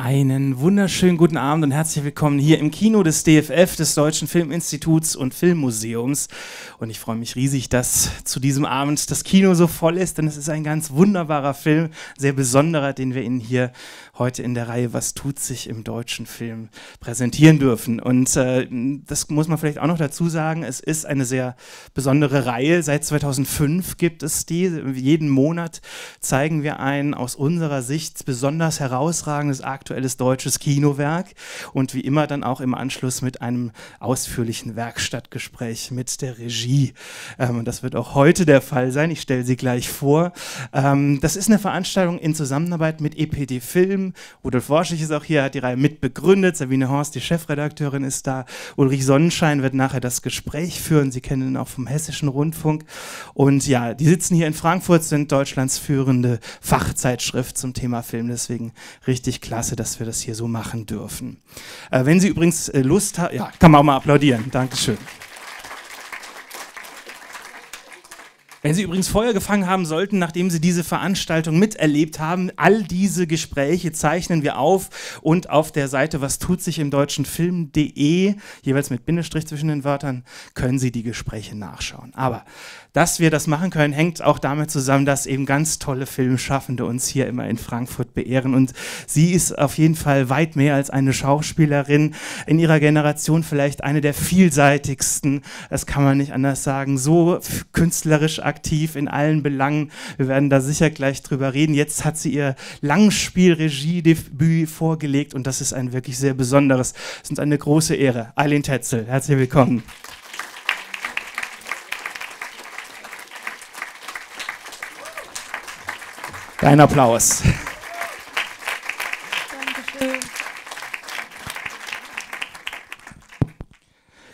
Einen wunderschönen guten Abend und herzlich willkommen hier im Kino des DFF, des Deutschen Filminstituts und Filmmuseums. Und ich freue mich riesig, dass zu diesem Abend das Kino so voll ist, denn es ist ein ganz wunderbarer Film, sehr besonderer, den wir Ihnen hier heute in der Reihe Was tut sich im deutschen Film präsentieren dürfen. Und äh, das muss man vielleicht auch noch dazu sagen, es ist eine sehr besondere Reihe. Seit 2005 gibt es die. Jeden Monat zeigen wir ein aus unserer Sicht besonders herausragendes Akt aktuelles deutsches Kinowerk und wie immer dann auch im Anschluss mit einem ausführlichen Werkstattgespräch mit der Regie. Ähm, das wird auch heute der Fall sein. Ich stelle sie gleich vor. Ähm, das ist eine Veranstaltung in Zusammenarbeit mit EPD Film. Rudolf Worschig ist auch hier, hat die Reihe mitbegründet. Sabine Horst, die Chefredakteurin, ist da. Ulrich Sonnenschein wird nachher das Gespräch führen. Sie kennen ihn auch vom Hessischen Rundfunk. Und ja, die sitzen hier in Frankfurt, sind Deutschlands führende Fachzeitschrift zum Thema Film. Deswegen richtig klasse, dass wir das hier so machen dürfen. Äh, wenn Sie übrigens äh, Lust haben, ja, kann man auch mal applaudieren. Dankeschön. Wenn Sie übrigens Feuer gefangen haben sollten, nachdem Sie diese Veranstaltung miterlebt haben, all diese Gespräche zeichnen wir auf und auf der Seite was tut sich im deutschen Film.de, jeweils mit Bindestrich zwischen den Wörtern, können Sie die Gespräche nachschauen. Aber dass wir das machen können, hängt auch damit zusammen, dass eben ganz tolle Filmschaffende uns hier immer in Frankfurt beehren. Und sie ist auf jeden Fall weit mehr als eine Schauspielerin in ihrer Generation, vielleicht eine der vielseitigsten. Das kann man nicht anders sagen. So künstlerisch aktiv in allen Belangen. Wir werden da sicher gleich drüber reden. Jetzt hat sie ihr Langspielregiedebüt vorgelegt und das ist ein wirklich sehr besonderes. Es ist uns eine große Ehre. Eileen Tetzel, herzlich willkommen. Dein Applaus. Dankeschön.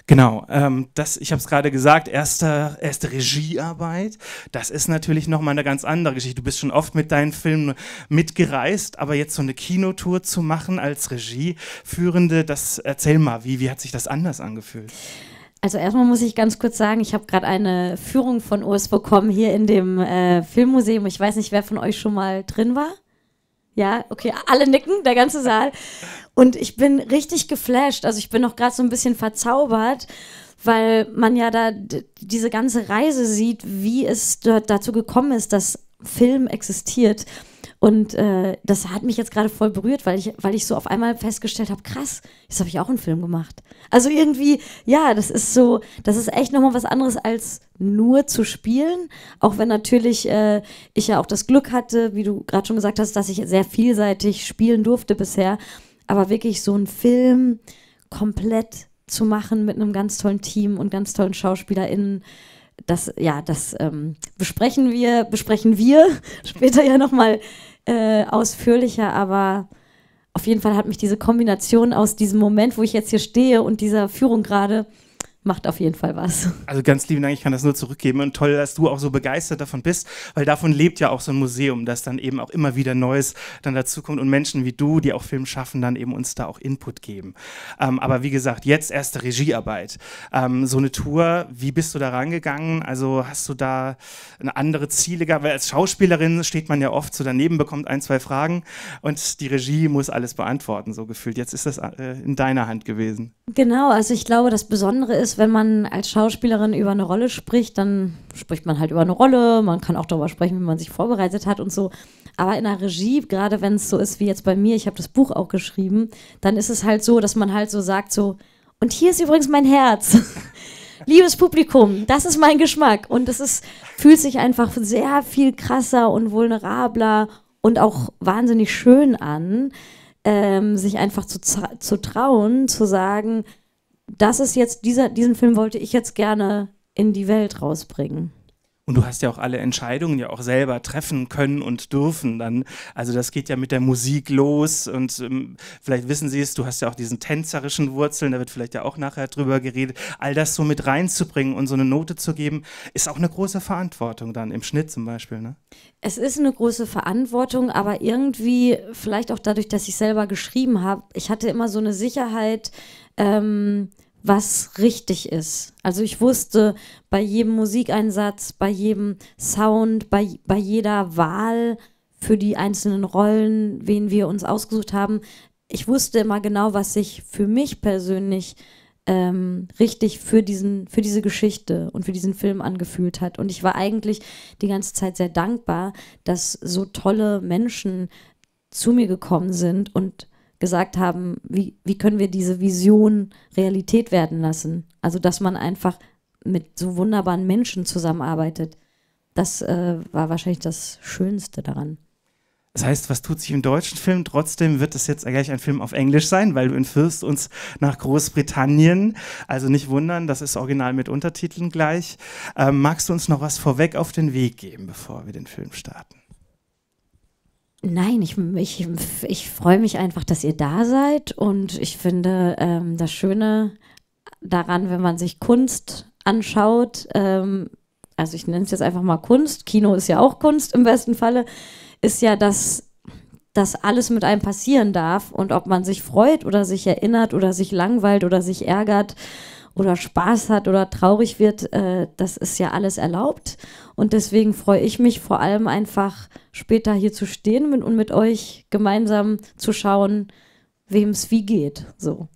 Genau, ähm, das, ich habe es gerade gesagt, erste, erste Regiearbeit, das ist natürlich nochmal eine ganz andere Geschichte. Du bist schon oft mit deinen Filmen mitgereist, aber jetzt so eine Kinotour zu machen als Regieführende, das erzähl mal, wie, wie hat sich das anders angefühlt? Ja. Also erstmal muss ich ganz kurz sagen, ich habe gerade eine Führung von Urs bekommen hier in dem äh, Filmmuseum. Ich weiß nicht, wer von euch schon mal drin war. Ja, okay, alle nicken, der ganze Saal. Und ich bin richtig geflasht. Also ich bin noch gerade so ein bisschen verzaubert, weil man ja da diese ganze Reise sieht, wie es dort dazu gekommen ist, dass Film existiert. Und äh, das hat mich jetzt gerade voll berührt, weil ich, weil ich so auf einmal festgestellt habe, krass, jetzt habe ich auch einen Film gemacht. Also irgendwie, ja, das ist so, das ist echt nochmal was anderes als nur zu spielen. Auch wenn natürlich äh, ich ja auch das Glück hatte, wie du gerade schon gesagt hast, dass ich sehr vielseitig spielen durfte bisher. Aber wirklich so einen Film komplett zu machen mit einem ganz tollen Team und ganz tollen SchauspielerInnen, das, ja, das ähm, besprechen wir, besprechen wir später ja nochmal äh, ausführlicher, aber auf jeden Fall hat mich diese Kombination aus diesem Moment, wo ich jetzt hier stehe und dieser Führung gerade macht auf jeden Fall was. Also ganz lieben Dank, ich kann das nur zurückgeben und toll, dass du auch so begeistert davon bist, weil davon lebt ja auch so ein Museum, dass dann eben auch immer wieder Neues dann dazukommt und Menschen wie du, die auch Film schaffen, dann eben uns da auch Input geben. Ähm, aber wie gesagt, jetzt erste Regiearbeit. Ähm, so eine Tour, wie bist du da rangegangen? Also hast du da andere Ziele gehabt? Weil als Schauspielerin steht man ja oft so daneben, bekommt ein, zwei Fragen und die Regie muss alles beantworten, so gefühlt. Jetzt ist das äh, in deiner Hand gewesen. Genau, also ich glaube, das Besondere ist, wenn man als Schauspielerin über eine Rolle spricht, dann spricht man halt über eine Rolle, man kann auch darüber sprechen, wie man sich vorbereitet hat und so. Aber in der Regie, gerade wenn es so ist wie jetzt bei mir, ich habe das Buch auch geschrieben, dann ist es halt so, dass man halt so sagt, so, und hier ist übrigens mein Herz. Liebes Publikum, das ist mein Geschmack. Und es ist, fühlt sich einfach sehr viel krasser und vulnerabler und auch wahnsinnig schön an ähm, sich einfach zu, zu trauen, zu sagen, das ist jetzt, dieser, diesen Film wollte ich jetzt gerne in die Welt rausbringen. Und du hast ja auch alle Entscheidungen ja auch selber treffen können und dürfen dann. Also das geht ja mit der Musik los und ähm, vielleicht wissen Sie es, du hast ja auch diesen tänzerischen Wurzeln, da wird vielleicht ja auch nachher drüber geredet. All das so mit reinzubringen und so eine Note zu geben, ist auch eine große Verantwortung dann im Schnitt zum Beispiel. Ne? Es ist eine große Verantwortung, aber irgendwie vielleicht auch dadurch, dass ich selber geschrieben habe, ich hatte immer so eine Sicherheit, ähm, was richtig ist. Also ich wusste bei jedem Musikeinsatz, bei jedem Sound, bei, bei jeder Wahl für die einzelnen Rollen, wen wir uns ausgesucht haben, ich wusste immer genau, was sich für mich persönlich ähm, richtig für diesen, für diese Geschichte und für diesen Film angefühlt hat. Und ich war eigentlich die ganze Zeit sehr dankbar, dass so tolle Menschen zu mir gekommen sind und gesagt haben, wie, wie können wir diese Vision Realität werden lassen? Also, dass man einfach mit so wunderbaren Menschen zusammenarbeitet. Das äh, war wahrscheinlich das Schönste daran. Das heißt, was tut sich im deutschen Film? Trotzdem wird es jetzt gleich ein Film auf Englisch sein, weil du entführst uns nach Großbritannien. Also nicht wundern, das ist original mit Untertiteln gleich. Ähm, magst du uns noch was vorweg auf den Weg geben, bevor wir den Film starten? Nein, ich, ich, ich freue mich einfach, dass ihr da seid und ich finde ähm, das Schöne daran, wenn man sich Kunst anschaut, ähm, also ich nenne es jetzt einfach mal Kunst, Kino ist ja auch Kunst im besten Falle, ist ja, dass dass alles mit einem passieren darf und ob man sich freut oder sich erinnert oder sich langweilt oder sich ärgert oder Spaß hat oder traurig wird, äh, das ist ja alles erlaubt. Und deswegen freue ich mich vor allem einfach später hier zu stehen mit, und mit euch gemeinsam zu schauen, wem es wie geht. So.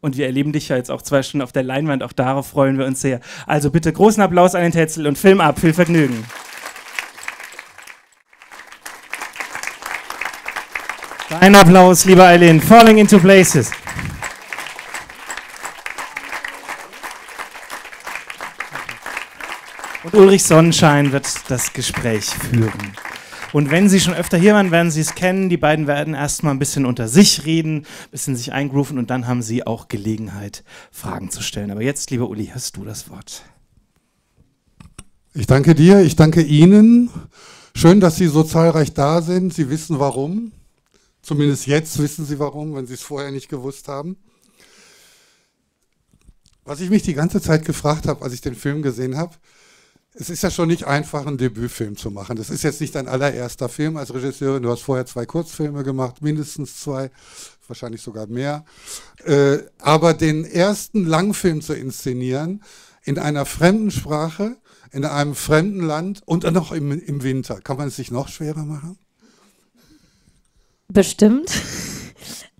Und wir erleben dich ja jetzt auch zwei Stunden auf der Leinwand. Auch darauf freuen wir uns sehr. Also bitte großen Applaus an den Tetzel und Film ab. Viel Vergnügen. Ein Applaus, lieber Eileen. Falling into Places. Ulrich Sonnenschein wird das Gespräch führen. Und wenn Sie schon öfter hier waren, werden Sie es kennen. Die beiden werden erstmal ein bisschen unter sich reden, ein bisschen sich eingrooven und dann haben Sie auch Gelegenheit, Fragen zu stellen. Aber jetzt, lieber Uli, hast du das Wort. Ich danke dir, ich danke Ihnen. Schön, dass Sie so zahlreich da sind. Sie wissen warum. Zumindest jetzt wissen Sie warum, wenn Sie es vorher nicht gewusst haben. Was ich mich die ganze Zeit gefragt habe, als ich den Film gesehen habe, es ist ja schon nicht einfach, einen Debütfilm zu machen. Das ist jetzt nicht dein allererster Film als Regisseurin. Du hast vorher zwei Kurzfilme gemacht, mindestens zwei, wahrscheinlich sogar mehr. Äh, aber den ersten Langfilm zu inszenieren in einer fremden Sprache, in einem fremden Land und dann noch im Winter, kann man es sich noch schwerer machen? Bestimmt.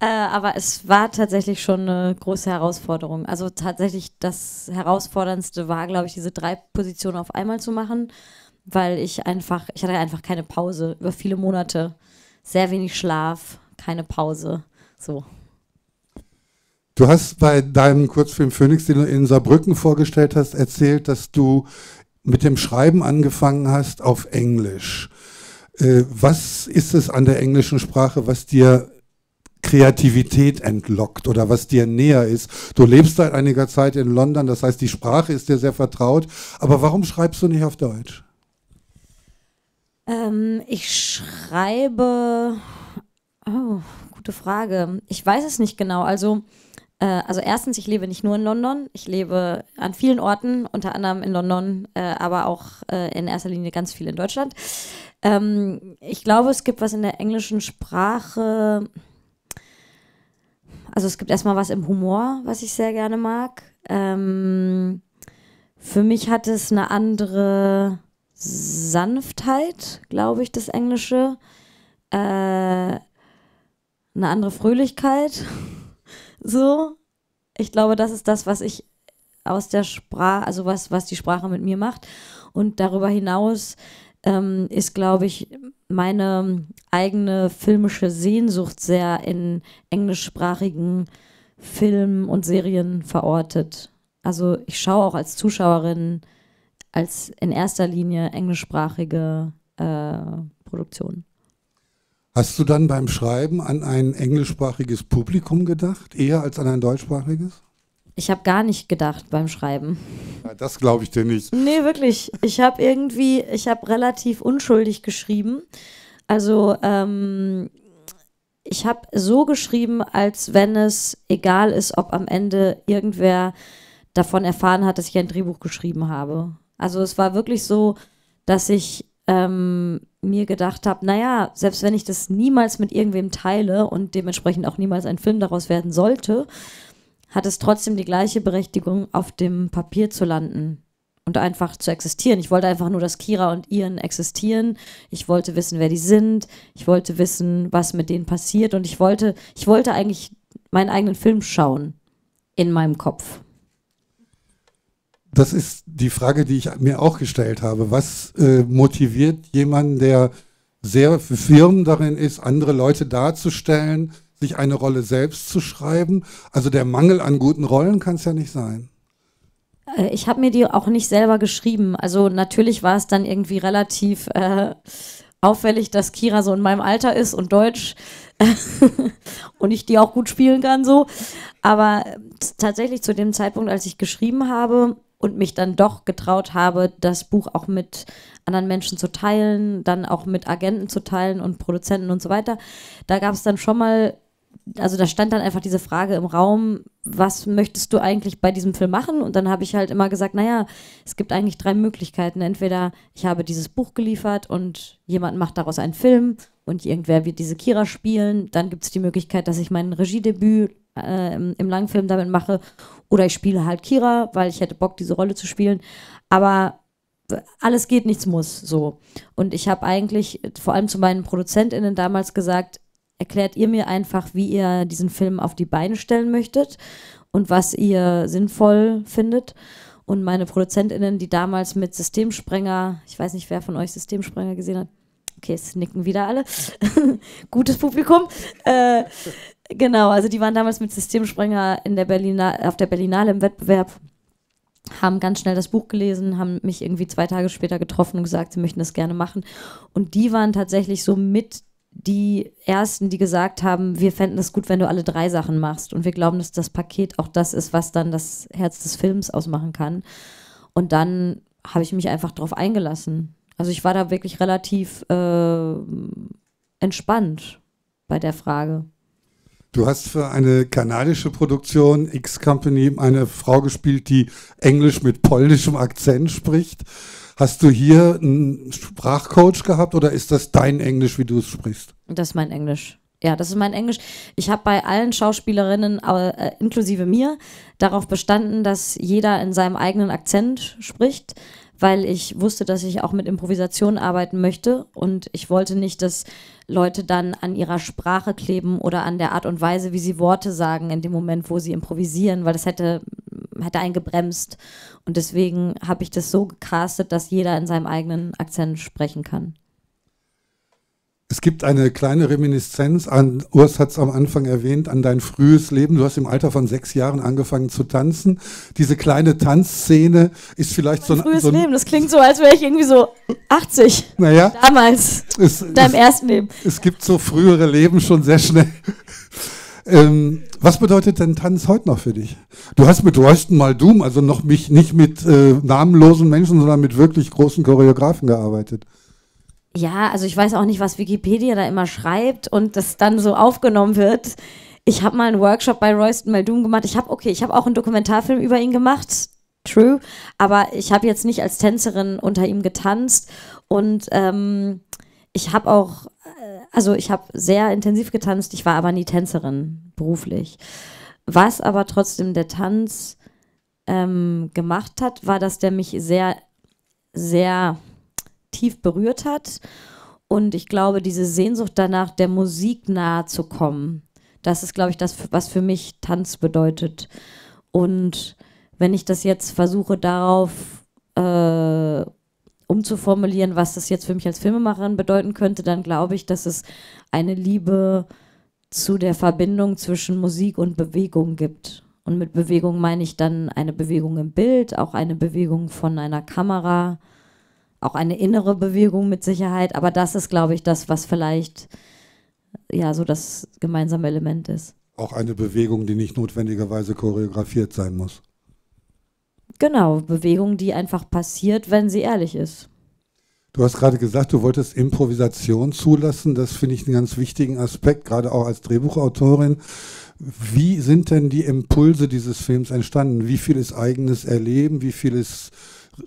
Äh, aber es war tatsächlich schon eine große Herausforderung. Also tatsächlich das Herausforderndste war, glaube ich, diese drei Positionen auf einmal zu machen, weil ich einfach, ich hatte einfach keine Pause über viele Monate. Sehr wenig Schlaf, keine Pause. So. Du hast bei deinem Kurzfilm Phoenix, den du in Saarbrücken vorgestellt hast, erzählt, dass du mit dem Schreiben angefangen hast auf Englisch. Äh, was ist es an der englischen Sprache, was dir Kreativität entlockt oder was dir näher ist. Du lebst seit einiger Zeit in London, das heißt, die Sprache ist dir sehr vertraut. Aber warum schreibst du nicht auf Deutsch? Ähm, ich schreibe. Oh, gute Frage. Ich weiß es nicht genau. Also, äh, also erstens, ich lebe nicht nur in London. Ich lebe an vielen Orten, unter anderem in London, äh, aber auch äh, in erster Linie ganz viel in Deutschland. Ähm, ich glaube, es gibt was in der englischen Sprache also es gibt erstmal was im Humor, was ich sehr gerne mag. Ähm, für mich hat es eine andere Sanftheit, glaube ich, das Englische. Äh, eine andere Fröhlichkeit. so. Ich glaube, das ist das, was ich aus der Sprache, also was, was die Sprache mit mir macht. Und darüber hinaus ähm, ist, glaube ich, meine eigene filmische Sehnsucht sehr in englischsprachigen Filmen und Serien verortet. Also ich schaue auch als Zuschauerin als in erster Linie englischsprachige äh, Produktionen. Hast du dann beim Schreiben an ein englischsprachiges Publikum gedacht, eher als an ein deutschsprachiges? Ich habe gar nicht gedacht beim Schreiben. das glaube ich dir nicht. Nee, wirklich. Ich habe irgendwie, ich habe relativ unschuldig geschrieben. Also ähm, ich habe so geschrieben, als wenn es egal ist, ob am Ende irgendwer davon erfahren hat, dass ich ein Drehbuch geschrieben habe. Also es war wirklich so, dass ich ähm, mir gedacht habe, naja, selbst wenn ich das niemals mit irgendwem teile und dementsprechend auch niemals ein Film daraus werden sollte, hat es trotzdem die gleiche Berechtigung, auf dem Papier zu landen und einfach zu existieren. Ich wollte einfach nur, dass Kira und Ian existieren. Ich wollte wissen, wer die sind. Ich wollte wissen, was mit denen passiert. Und ich wollte, ich wollte eigentlich meinen eigenen Film schauen in meinem Kopf. Das ist die Frage, die ich mir auch gestellt habe. Was äh, motiviert jemanden, der sehr firm darin ist, andere Leute darzustellen? sich eine Rolle selbst zu schreiben. Also der Mangel an guten Rollen kann es ja nicht sein. Äh, ich habe mir die auch nicht selber geschrieben. Also natürlich war es dann irgendwie relativ äh, auffällig, dass Kira so in meinem Alter ist und Deutsch und ich die auch gut spielen kann so. Aber äh, tatsächlich zu dem Zeitpunkt, als ich geschrieben habe und mich dann doch getraut habe, das Buch auch mit anderen Menschen zu teilen, dann auch mit Agenten zu teilen und Produzenten und so weiter, da gab es dann schon mal also da stand dann einfach diese Frage im Raum, was möchtest du eigentlich bei diesem Film machen? Und dann habe ich halt immer gesagt, naja, es gibt eigentlich drei Möglichkeiten. Entweder ich habe dieses Buch geliefert und jemand macht daraus einen Film und irgendwer wird diese Kira spielen. Dann gibt es die Möglichkeit, dass ich mein Regiedebüt äh, im, Langfilm damit mache. Oder ich spiele halt Kira, weil ich hätte Bock, diese Rolle zu spielen. Aber alles geht, nichts muss so. Und ich habe eigentlich vor allem zu meinen ProduzentInnen damals gesagt, erklärt ihr mir einfach, wie ihr diesen Film auf die Beine stellen möchtet und was ihr sinnvoll findet. Und meine ProduzentInnen, die damals mit Systemsprenger, ich weiß nicht, wer von euch Systemsprenger gesehen hat, okay, es nicken wieder alle, gutes Publikum, äh, genau, also die waren damals mit Systemsprenger in der auf der Berlinale im Wettbewerb haben ganz schnell das Buch gelesen, haben mich irgendwie zwei Tage später getroffen und gesagt, sie möchten das gerne machen. Und die waren tatsächlich so mit die ersten, die gesagt haben, wir fänden es gut, wenn du alle drei Sachen machst. Und wir glauben, dass das Paket auch das ist, was dann das Herz des Films ausmachen kann. Und dann habe ich mich einfach drauf eingelassen. Also ich war da wirklich relativ äh, entspannt bei der Frage. Du hast für eine kanadische Produktion X Company eine Frau gespielt, die Englisch mit polnischem Akzent spricht. Hast du hier einen Sprachcoach gehabt oder ist das dein Englisch, wie du es sprichst? Das ist mein Englisch. Ja, das ist mein Englisch. Ich habe bei allen Schauspielerinnen, äh, inklusive mir, darauf bestanden, dass jeder in seinem eigenen Akzent spricht, weil ich wusste, dass ich auch mit Improvisation arbeiten möchte und ich wollte nicht, dass Leute dann an ihrer Sprache kleben oder an der Art und Weise, wie sie Worte sagen in dem Moment, wo sie improvisieren, weil das hätte hätte einen gebremst. Und deswegen habe ich das so gecastet, dass jeder in seinem eigenen Akzent sprechen kann. Es gibt eine kleine Reminiszenz an, Urs hat es am Anfang erwähnt, an dein frühes Leben. Du hast im Alter von sechs Jahren angefangen zu tanzen. Diese kleine Tanzszene ist vielleicht mein so ein. Frühes so ein Leben, das klingt so, als wäre ich irgendwie so 80. Naja. Damals. Es, in deinem es, ersten Leben. Es gibt so frühere Leben schon sehr schnell. Ähm, was bedeutet denn Tanz heute noch für dich? Du hast mit Royston mal also noch mich nicht mit äh, namenlosen Menschen, sondern mit wirklich großen Choreografen gearbeitet. Ja, also ich weiß auch nicht, was Wikipedia da immer schreibt und das dann so aufgenommen wird. Ich habe mal einen Workshop bei Royston Maldoom gemacht. Ich habe okay, ich habe auch einen Dokumentarfilm über ihn gemacht. True, aber ich habe jetzt nicht als Tänzerin unter ihm getanzt und ähm, ich habe auch also ich habe sehr intensiv getanzt, ich war aber nie Tänzerin beruflich. Was aber trotzdem der Tanz ähm, gemacht hat, war, dass der mich sehr, sehr tief berührt hat. Und ich glaube, diese Sehnsucht danach, der Musik nahe zu kommen, das ist, glaube ich, das, was für mich Tanz bedeutet. Und wenn ich das jetzt versuche, darauf äh, umzuformulieren, was das jetzt für mich als Filmemacherin bedeuten könnte, dann glaube ich, dass es eine Liebe zu der Verbindung zwischen Musik und Bewegung gibt. Und mit Bewegung meine ich dann eine Bewegung im Bild, auch eine Bewegung von einer Kamera, auch eine innere Bewegung mit Sicherheit. Aber das ist, glaube ich, das, was vielleicht ja so das gemeinsame Element ist. Auch eine Bewegung, die nicht notwendigerweise choreografiert sein muss. Genau, Bewegung, die einfach passiert, wenn sie ehrlich ist. Du hast gerade gesagt, du wolltest Improvisation zulassen. Das finde ich einen ganz wichtigen Aspekt, gerade auch als Drehbuchautorin. Wie sind denn die Impulse dieses Films entstanden? Wie viel ist eigenes Erleben? Wie viel ist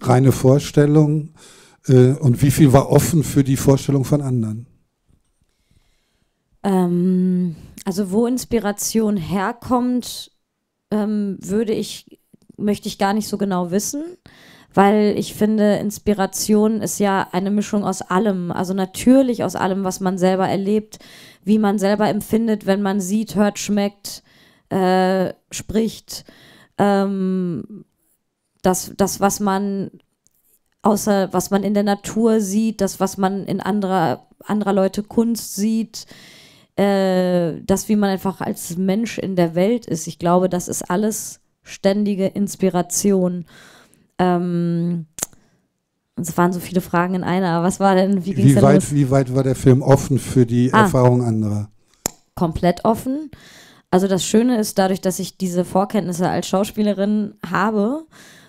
reine Vorstellung? Äh, und wie viel war offen für die Vorstellung von anderen? Ähm, also wo Inspiration herkommt, ähm, würde ich möchte ich gar nicht so genau wissen, weil ich finde, Inspiration ist ja eine Mischung aus allem. Also natürlich aus allem, was man selber erlebt, wie man selber empfindet, wenn man sieht, hört, schmeckt, äh, spricht. Ähm, das, das, was man außer was man in der Natur sieht, das, was man in anderer, anderer Leute Kunst sieht, äh, das, wie man einfach als Mensch in der Welt ist. Ich glaube, das ist alles ständige Inspiration. Ähm, es waren so viele Fragen in einer. Was war denn, wie ging es denn weit, los? Wie weit war der Film offen für die ah, Erfahrung anderer? Komplett offen. Also das Schöne ist, dadurch, dass ich diese Vorkenntnisse als Schauspielerin habe,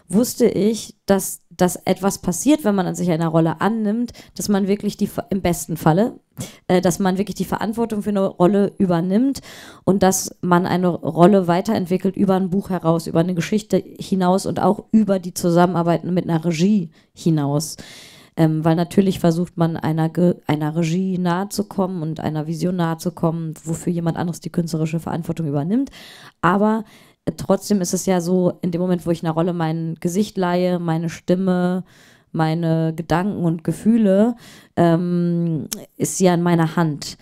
wusste ich, dass, dass etwas passiert, wenn man an sich einer Rolle annimmt, dass man wirklich die, im besten Falle, äh, dass man wirklich die Verantwortung für eine Rolle übernimmt und dass man eine Rolle weiterentwickelt über ein Buch heraus, über eine Geschichte hinaus und auch über die Zusammenarbeit mit einer Regie hinaus. Ähm, weil natürlich versucht man einer, einer Regie nahe zu kommen und einer Vision nahe zu kommen, wofür jemand anderes die künstlerische Verantwortung übernimmt. Aber trotzdem ist es ja so, in dem Moment, wo ich einer Rolle mein Gesicht leihe, meine Stimme, meine Gedanken und Gefühle, ähm, ist sie ja in meiner Hand.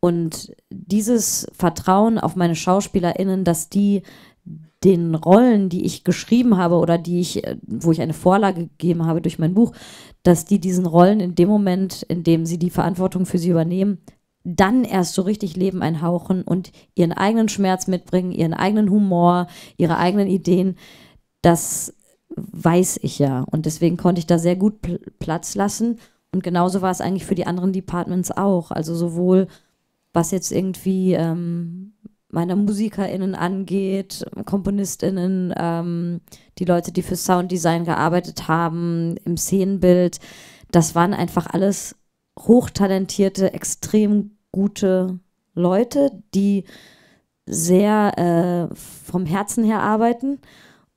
Und dieses Vertrauen auf meine SchauspielerInnen, dass die den Rollen, die ich geschrieben habe oder die ich, äh, wo ich eine Vorlage gegeben habe durch mein Buch, dass die diesen Rollen in dem Moment, in dem sie die Verantwortung für sie übernehmen, dann erst so richtig Leben einhauchen und ihren eigenen Schmerz mitbringen, ihren eigenen Humor, ihre eigenen Ideen. Das weiß ich ja. Und deswegen konnte ich da sehr gut Platz lassen. Und genauso war es eigentlich für die anderen Departments auch. Also sowohl was jetzt irgendwie ähm, meine MusikerInnen angeht, KomponistInnen, ähm, die Leute, die für Sounddesign gearbeitet haben, im Szenenbild. Das waren einfach alles hochtalentierte, extrem gute Leute, die sehr äh, vom Herzen her arbeiten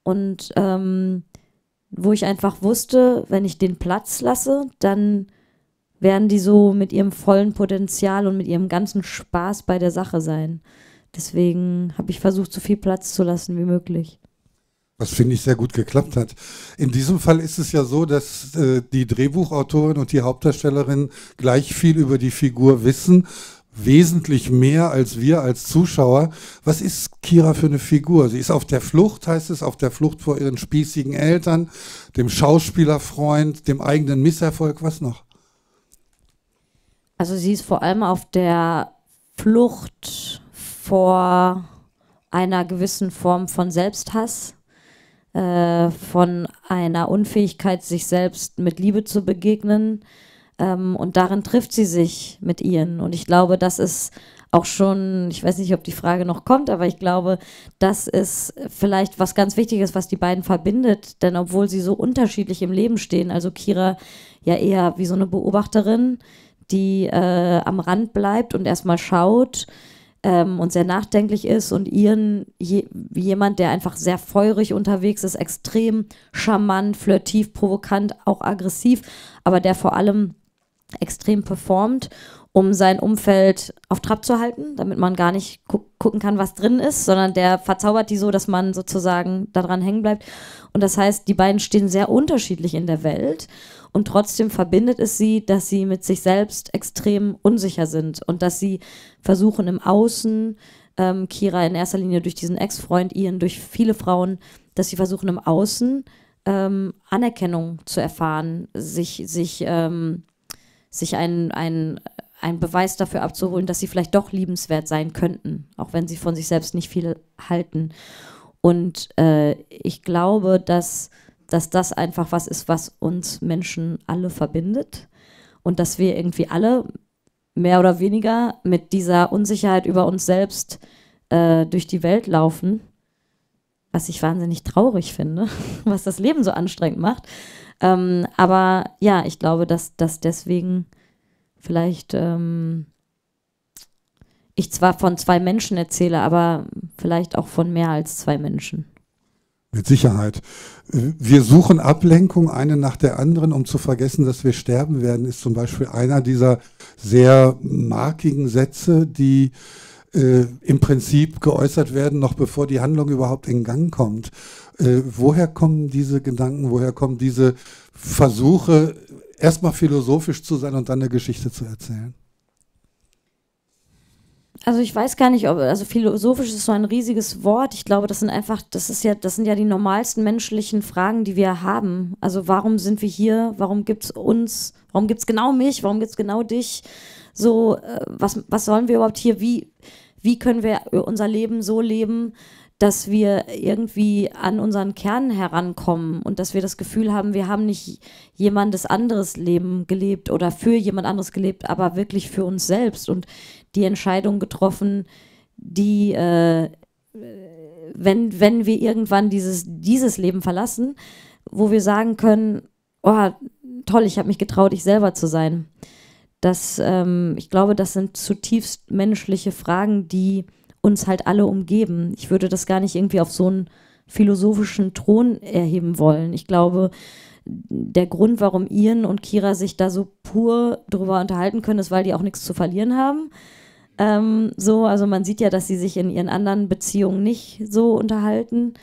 und ähm, wo ich einfach wusste, wenn ich den Platz lasse, dann werden die so mit ihrem vollen Potenzial und mit ihrem ganzen Spaß bei der Sache sein. Deswegen habe ich versucht, so viel Platz zu lassen wie möglich. Was finde ich sehr gut geklappt hat. In diesem Fall ist es ja so, dass äh, die Drehbuchautorin und die Hauptdarstellerin gleich viel über die Figur wissen, wesentlich mehr als wir als Zuschauer. Was ist Kira für eine Figur? Sie ist auf der Flucht, heißt es, auf der Flucht vor ihren spießigen Eltern, dem Schauspielerfreund, dem eigenen Misserfolg, was noch? Also sie ist vor allem auf der Flucht vor einer gewissen Form von Selbsthass äh, von einer Unfähigkeit, sich selbst mit Liebe zu begegnen. Ähm, und darin trifft sie sich mit ihren. Und ich glaube, das ist auch schon, ich weiß nicht, ob die Frage noch kommt, aber ich glaube, das ist vielleicht was ganz Wichtiges, was die beiden verbindet. Denn obwohl sie so unterschiedlich im Leben stehen, also Kira ja eher wie so eine Beobachterin, die äh, am Rand bleibt und erstmal schaut, ähm, und sehr nachdenklich ist und ihren je, jemand, der einfach sehr feurig unterwegs ist, extrem charmant, flirtiv, provokant, auch aggressiv, aber der vor allem extrem performt, um sein Umfeld auf Trab zu halten, damit man gar nicht gu gucken kann, was drin ist, sondern der verzaubert die so, dass man sozusagen daran hängen bleibt. Und das heißt, die beiden stehen sehr unterschiedlich in der Welt und trotzdem verbindet es sie, dass sie mit sich selbst extrem unsicher sind und dass sie versuchen im Außen, ähm, Kira in erster Linie durch diesen Ex-Freund, Ian durch viele Frauen, dass sie versuchen im Außen ähm, Anerkennung zu erfahren, sich, sich, ähm, sich einen, einen, einen Beweis dafür abzuholen, dass sie vielleicht doch liebenswert sein könnten, auch wenn sie von sich selbst nicht viel halten. Und äh, ich glaube, dass dass das einfach was ist, was uns Menschen alle verbindet und dass wir irgendwie alle mehr oder weniger mit dieser Unsicherheit über uns selbst äh, durch die Welt laufen, was ich wahnsinnig traurig finde, was das Leben so anstrengend macht. Ähm, aber ja, ich glaube, dass das deswegen vielleicht ähm, ich zwar von zwei Menschen erzähle, aber vielleicht auch von mehr als zwei Menschen. Mit Sicherheit. Äh, wir suchen Ablenkung eine nach der anderen, um zu vergessen, dass wir sterben werden, ist zum Beispiel einer dieser sehr markigen Sätze, die äh, im Prinzip geäußert werden, noch bevor die Handlung überhaupt in Gang kommt. Äh, woher kommen diese Gedanken, woher kommen diese Versuche, erstmal philosophisch zu sein und dann eine Geschichte zu erzählen? Also ich weiß gar nicht, ob, also philosophisch ist so ein riesiges Wort. Ich glaube, das sind einfach, das ist ja, das sind ja die normalsten menschlichen Fragen, die wir haben. Also warum sind wir hier? Warum gibt's uns? Warum gibt's genau mich? Warum gibt's genau dich? So, äh, was, was sollen wir überhaupt hier? Wie, wie können wir unser Leben so leben, dass wir irgendwie an unseren Kern herankommen und dass wir das Gefühl haben, wir haben nicht jemandes anderes Leben gelebt oder für jemand anderes gelebt, aber wirklich für uns selbst und die Entscheidung getroffen, die, äh, wenn, wenn wir irgendwann dieses, dieses Leben verlassen, wo wir sagen können, oh, toll, ich habe mich getraut, ich selber zu sein. Das, ähm, ich glaube, das sind zutiefst menschliche Fragen, die uns halt alle umgeben. Ich würde das gar nicht irgendwie auf so einen philosophischen Thron erheben wollen. Ich glaube, der Grund, warum Ian und Kira sich da so pur drüber unterhalten können, ist, weil die auch nichts zu verlieren haben. Ähm, so, also man sieht ja, dass sie sich in ihren anderen Beziehungen nicht so unterhalten.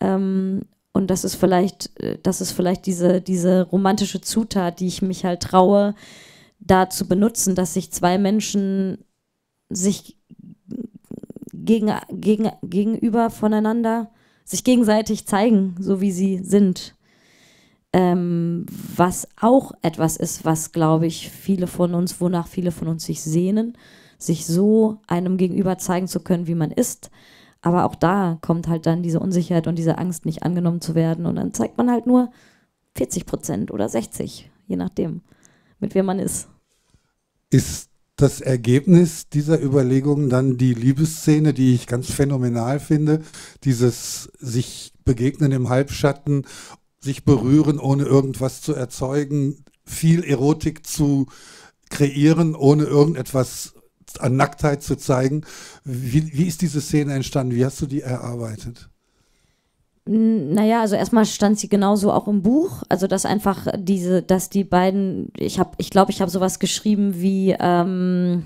Ähm, und das ist vielleicht, äh, das ist vielleicht diese, diese romantische Zutat, die ich mich halt traue, da zu benutzen, dass sich zwei Menschen sich gegen, gegen, gegenüber voneinander sich gegenseitig zeigen, so wie sie sind. Ähm, was auch etwas ist, was, glaube ich, viele von uns, wonach viele von uns sich sehnen, sich so einem gegenüber zeigen zu können, wie man ist. Aber auch da kommt halt dann diese Unsicherheit und diese Angst, nicht angenommen zu werden. Und dann zeigt man halt nur 40 Prozent oder 60, je nachdem, mit wem man ist. Ist das Ergebnis dieser Überlegungen dann die Liebesszene, die ich ganz phänomenal finde, dieses sich begegnen im Halbschatten, sich berühren, ohne irgendwas zu erzeugen, viel Erotik zu kreieren, ohne irgendetwas an Nacktheit zu zeigen. Wie, wie ist diese Szene entstanden? Wie hast du die erarbeitet? Naja, also erstmal stand sie genauso auch im Buch, also dass einfach diese, dass die beiden, ich habe, ich glaube, ich habe sowas geschrieben wie, ähm,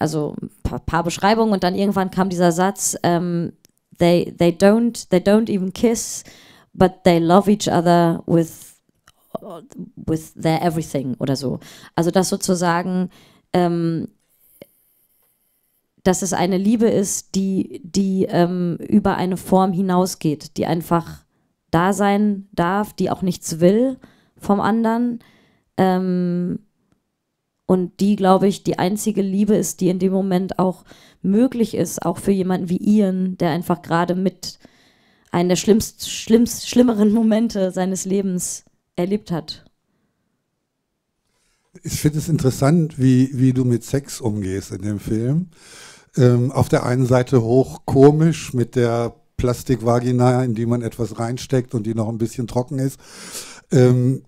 also ein paar, paar, Beschreibungen und dann irgendwann kam dieser Satz, ähm, they, they don't, they don't even kiss, but they love each other with, with their everything oder so. Also das sozusagen ähm, dass es eine Liebe ist, die, die ähm, über eine Form hinausgeht, die einfach da sein darf, die auch nichts will vom anderen. Ähm, und die, glaube ich, die einzige Liebe ist, die in dem Moment auch möglich ist, auch für jemanden wie Ian, der einfach gerade mit einem der schlimmst, schlimmst, schlimmeren Momente seines Lebens erlebt hat. Ich finde es interessant, wie, wie du mit Sex umgehst in dem Film ähm, auf der einen Seite hochkomisch mit der Plastikvagina, in die man etwas reinsteckt und die noch ein bisschen trocken ist, ähm,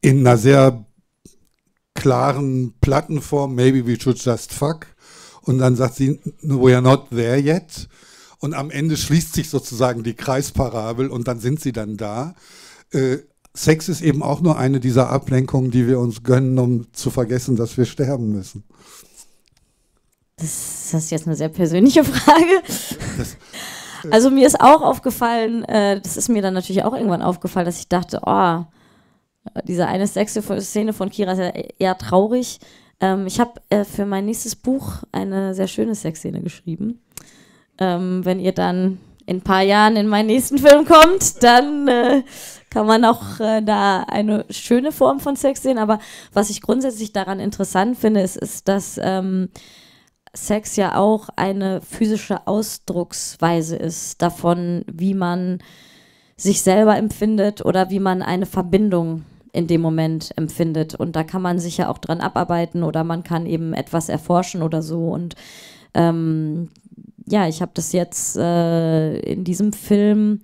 in einer sehr klaren Plattenform, maybe we should just fuck. Und dann sagt sie, we are not there yet. Und am Ende schließt sich sozusagen die Kreisparabel und dann sind sie dann da. Äh, Sex ist eben auch nur eine dieser Ablenkungen, die wir uns gönnen, um zu vergessen, dass wir sterben müssen. Das, das ist jetzt eine sehr persönliche Frage. Also mir ist auch aufgefallen, äh, das ist mir dann natürlich auch irgendwann aufgefallen, dass ich dachte, oh, diese eine Sexszene von Kira ist ja eher traurig. Ähm, ich habe äh, für mein nächstes Buch eine sehr schöne Sexszene geschrieben. Ähm, wenn ihr dann in ein paar Jahren in meinen nächsten Film kommt, dann äh, kann man auch äh, da eine schöne Form von Sex sehen. Aber was ich grundsätzlich daran interessant finde, ist, ist dass ähm, Sex ja auch eine physische Ausdrucksweise ist davon, wie man sich selber empfindet oder wie man eine Verbindung in dem Moment empfindet. Und da kann man sich ja auch dran abarbeiten oder man kann eben etwas erforschen oder so. Und ähm, ja, ich habe das jetzt äh, in diesem Film,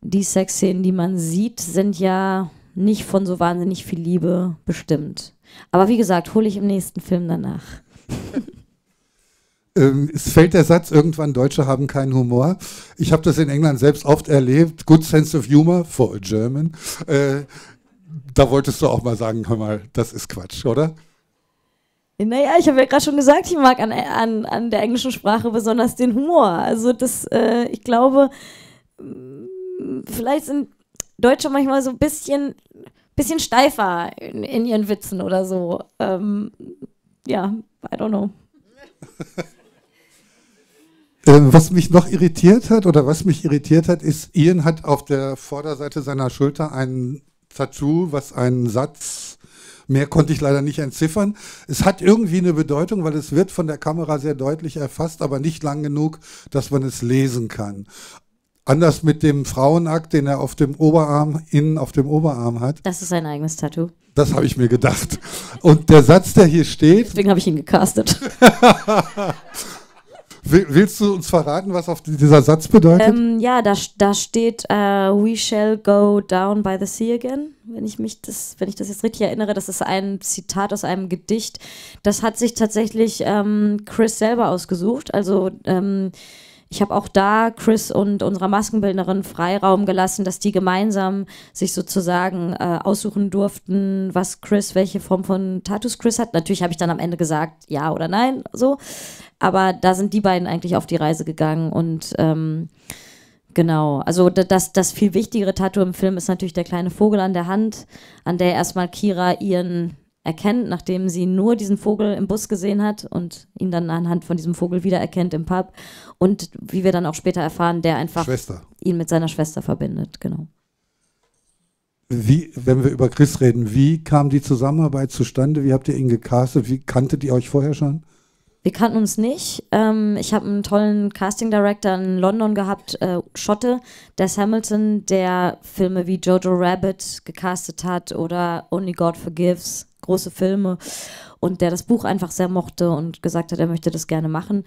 die Sexszenen, die man sieht, sind ja nicht von so wahnsinnig viel Liebe bestimmt. Aber wie gesagt, hole ich im nächsten Film danach. Ähm, es fällt der Satz irgendwann, Deutsche haben keinen Humor. Ich habe das in England selbst oft erlebt. Good sense of humor for a German. Äh, da wolltest du auch mal sagen, hör mal, das ist Quatsch, oder? Naja, ich habe ja gerade schon gesagt, ich mag an, an, an der englischen Sprache besonders den Humor. Also das, äh, ich glaube, mm, vielleicht sind Deutsche manchmal so ein bisschen, bisschen steifer in, in ihren Witzen oder so. Ähm, ja, I don't know. Ähm, was mich noch irritiert hat oder was mich irritiert hat, ist, Ian hat auf der Vorderseite seiner Schulter ein Tattoo, was einen Satz, mehr konnte ich leider nicht entziffern. Es hat irgendwie eine Bedeutung, weil es wird von der Kamera sehr deutlich erfasst, aber nicht lang genug, dass man es lesen kann. Anders mit dem Frauenakt, den er auf dem Oberarm, innen auf dem Oberarm hat. Das ist sein eigenes Tattoo. Das habe ich mir gedacht. Und der Satz, der hier steht. Deswegen habe ich ihn gecastet. willst du uns verraten, was auf dieser Satz bedeutet? Ähm, ja, da, da steht äh, We shall go down by the sea again. Wenn ich mich das, wenn ich das jetzt richtig erinnere, das ist ein Zitat aus einem Gedicht. Das hat sich tatsächlich ähm, Chris selber ausgesucht. Also ähm, ich habe auch da Chris und unserer Maskenbildnerin Freiraum gelassen, dass die gemeinsam sich sozusagen äh, aussuchen durften, was Chris, welche Form von Tattoos Chris hat. Natürlich habe ich dann am Ende gesagt, ja oder nein, so. Aber da sind die beiden eigentlich auf die Reise gegangen und ähm, Genau, also das, das viel wichtigere Tattoo im Film ist natürlich der kleine Vogel an der Hand, an der erstmal Kira ihren erkennt, nachdem sie nur diesen Vogel im Bus gesehen hat und ihn dann anhand von diesem Vogel wiedererkennt im Pub. Und wie wir dann auch später erfahren, der einfach Schwester. ihn mit seiner Schwester verbindet, genau. Wie, wenn wir über Chris reden, wie kam die Zusammenarbeit zustande? Wie habt ihr ihn gecastet? Wie kanntet ihr euch vorher schon? Wir kannten uns nicht. Ähm, ich habe einen tollen Casting Director in London gehabt, äh, Schotte, Des Hamilton, der Filme wie Jojo Rabbit gecastet hat oder Only God Forgives große Filme und der das Buch einfach sehr mochte und gesagt hat, er möchte das gerne machen.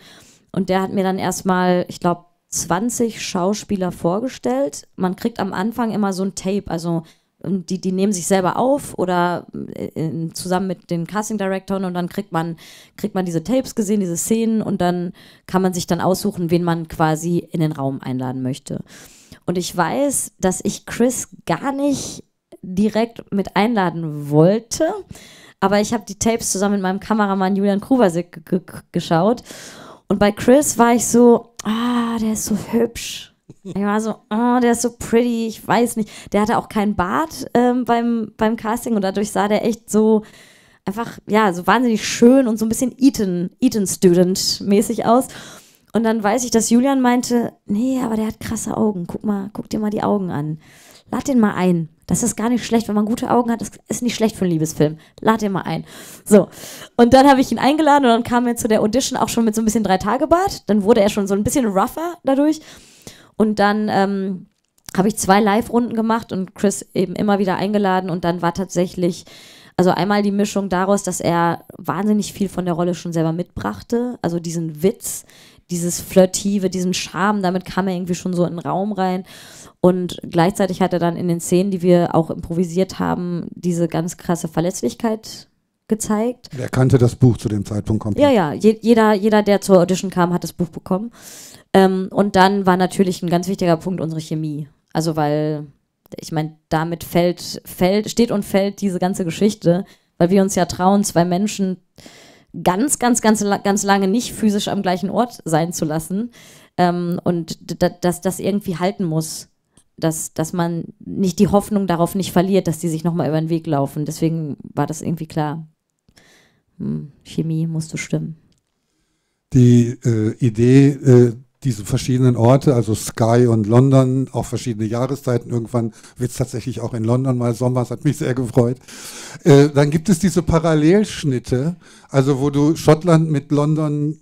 Und der hat mir dann erstmal, ich glaube, 20 Schauspieler vorgestellt. Man kriegt am Anfang immer so ein Tape, also ähm, die, die nehmen sich selber auf oder äh, zusammen mit den Casting Directoren und dann kriegt man, kriegt man diese Tapes gesehen, diese Szenen und dann kann man sich dann aussuchen, wen man quasi in den Raum einladen möchte. Und ich weiß, dass ich Chris gar nicht direkt mit einladen wollte. Aber ich habe die Tapes zusammen mit meinem Kameramann Julian Kruvasik geschaut. Und bei Chris war ich so, ah, der ist so hübsch. Ich war so, oh, der ist so pretty, ich weiß nicht. Der hatte auch keinen Bart ähm, beim, beim Casting und dadurch sah der echt so einfach, ja, so wahnsinnig schön und so ein bisschen Eaton, Eton Student mäßig aus. Und dann weiß ich, dass Julian meinte, nee, aber der hat krasse Augen, guck mal, guck dir mal die Augen an lad den mal ein. Das ist gar nicht schlecht, wenn man gute Augen hat, das ist nicht schlecht für einen Liebesfilm. Lad den mal ein. So. Und dann habe ich ihn eingeladen und dann kam er zu der Audition auch schon mit so ein bisschen Drei-Tage-Bart. Dann wurde er schon so ein bisschen rougher dadurch. Und dann ähm, habe ich zwei Live-Runden gemacht und Chris eben immer wieder eingeladen und dann war tatsächlich also einmal die Mischung daraus, dass er wahnsinnig viel von der Rolle schon selber mitbrachte, also diesen Witz, dieses Flirtive, diesen Charme, damit kam er irgendwie schon so in den Raum rein. Und gleichzeitig hat er dann in den Szenen, die wir auch improvisiert haben, diese ganz krasse Verletzlichkeit gezeigt. Wer kannte das Buch zu dem Zeitpunkt komplett. Ja, ja. Je, jeder, jeder, der zur Audition kam, hat das Buch bekommen. Ähm, und dann war natürlich ein ganz wichtiger Punkt unsere Chemie. Also weil, ich meine, damit fällt, fällt, steht und fällt diese ganze Geschichte, weil wir uns ja trauen, zwei Menschen ganz, ganz, ganz, ganz lange nicht physisch am gleichen Ort sein zu lassen ähm, und dass das irgendwie halten muss. Dass, dass man nicht die Hoffnung darauf nicht verliert, dass die sich nochmal über den Weg laufen. Deswegen war das irgendwie klar. Hm, Chemie musste stimmen. Die äh, Idee, äh, diese verschiedenen Orte, also Sky und London, auch verschiedene Jahreszeiten. Irgendwann wird es tatsächlich auch in London mal Sommer, das hat mich sehr gefreut. Äh, dann gibt es diese Parallelschnitte, also wo du Schottland mit London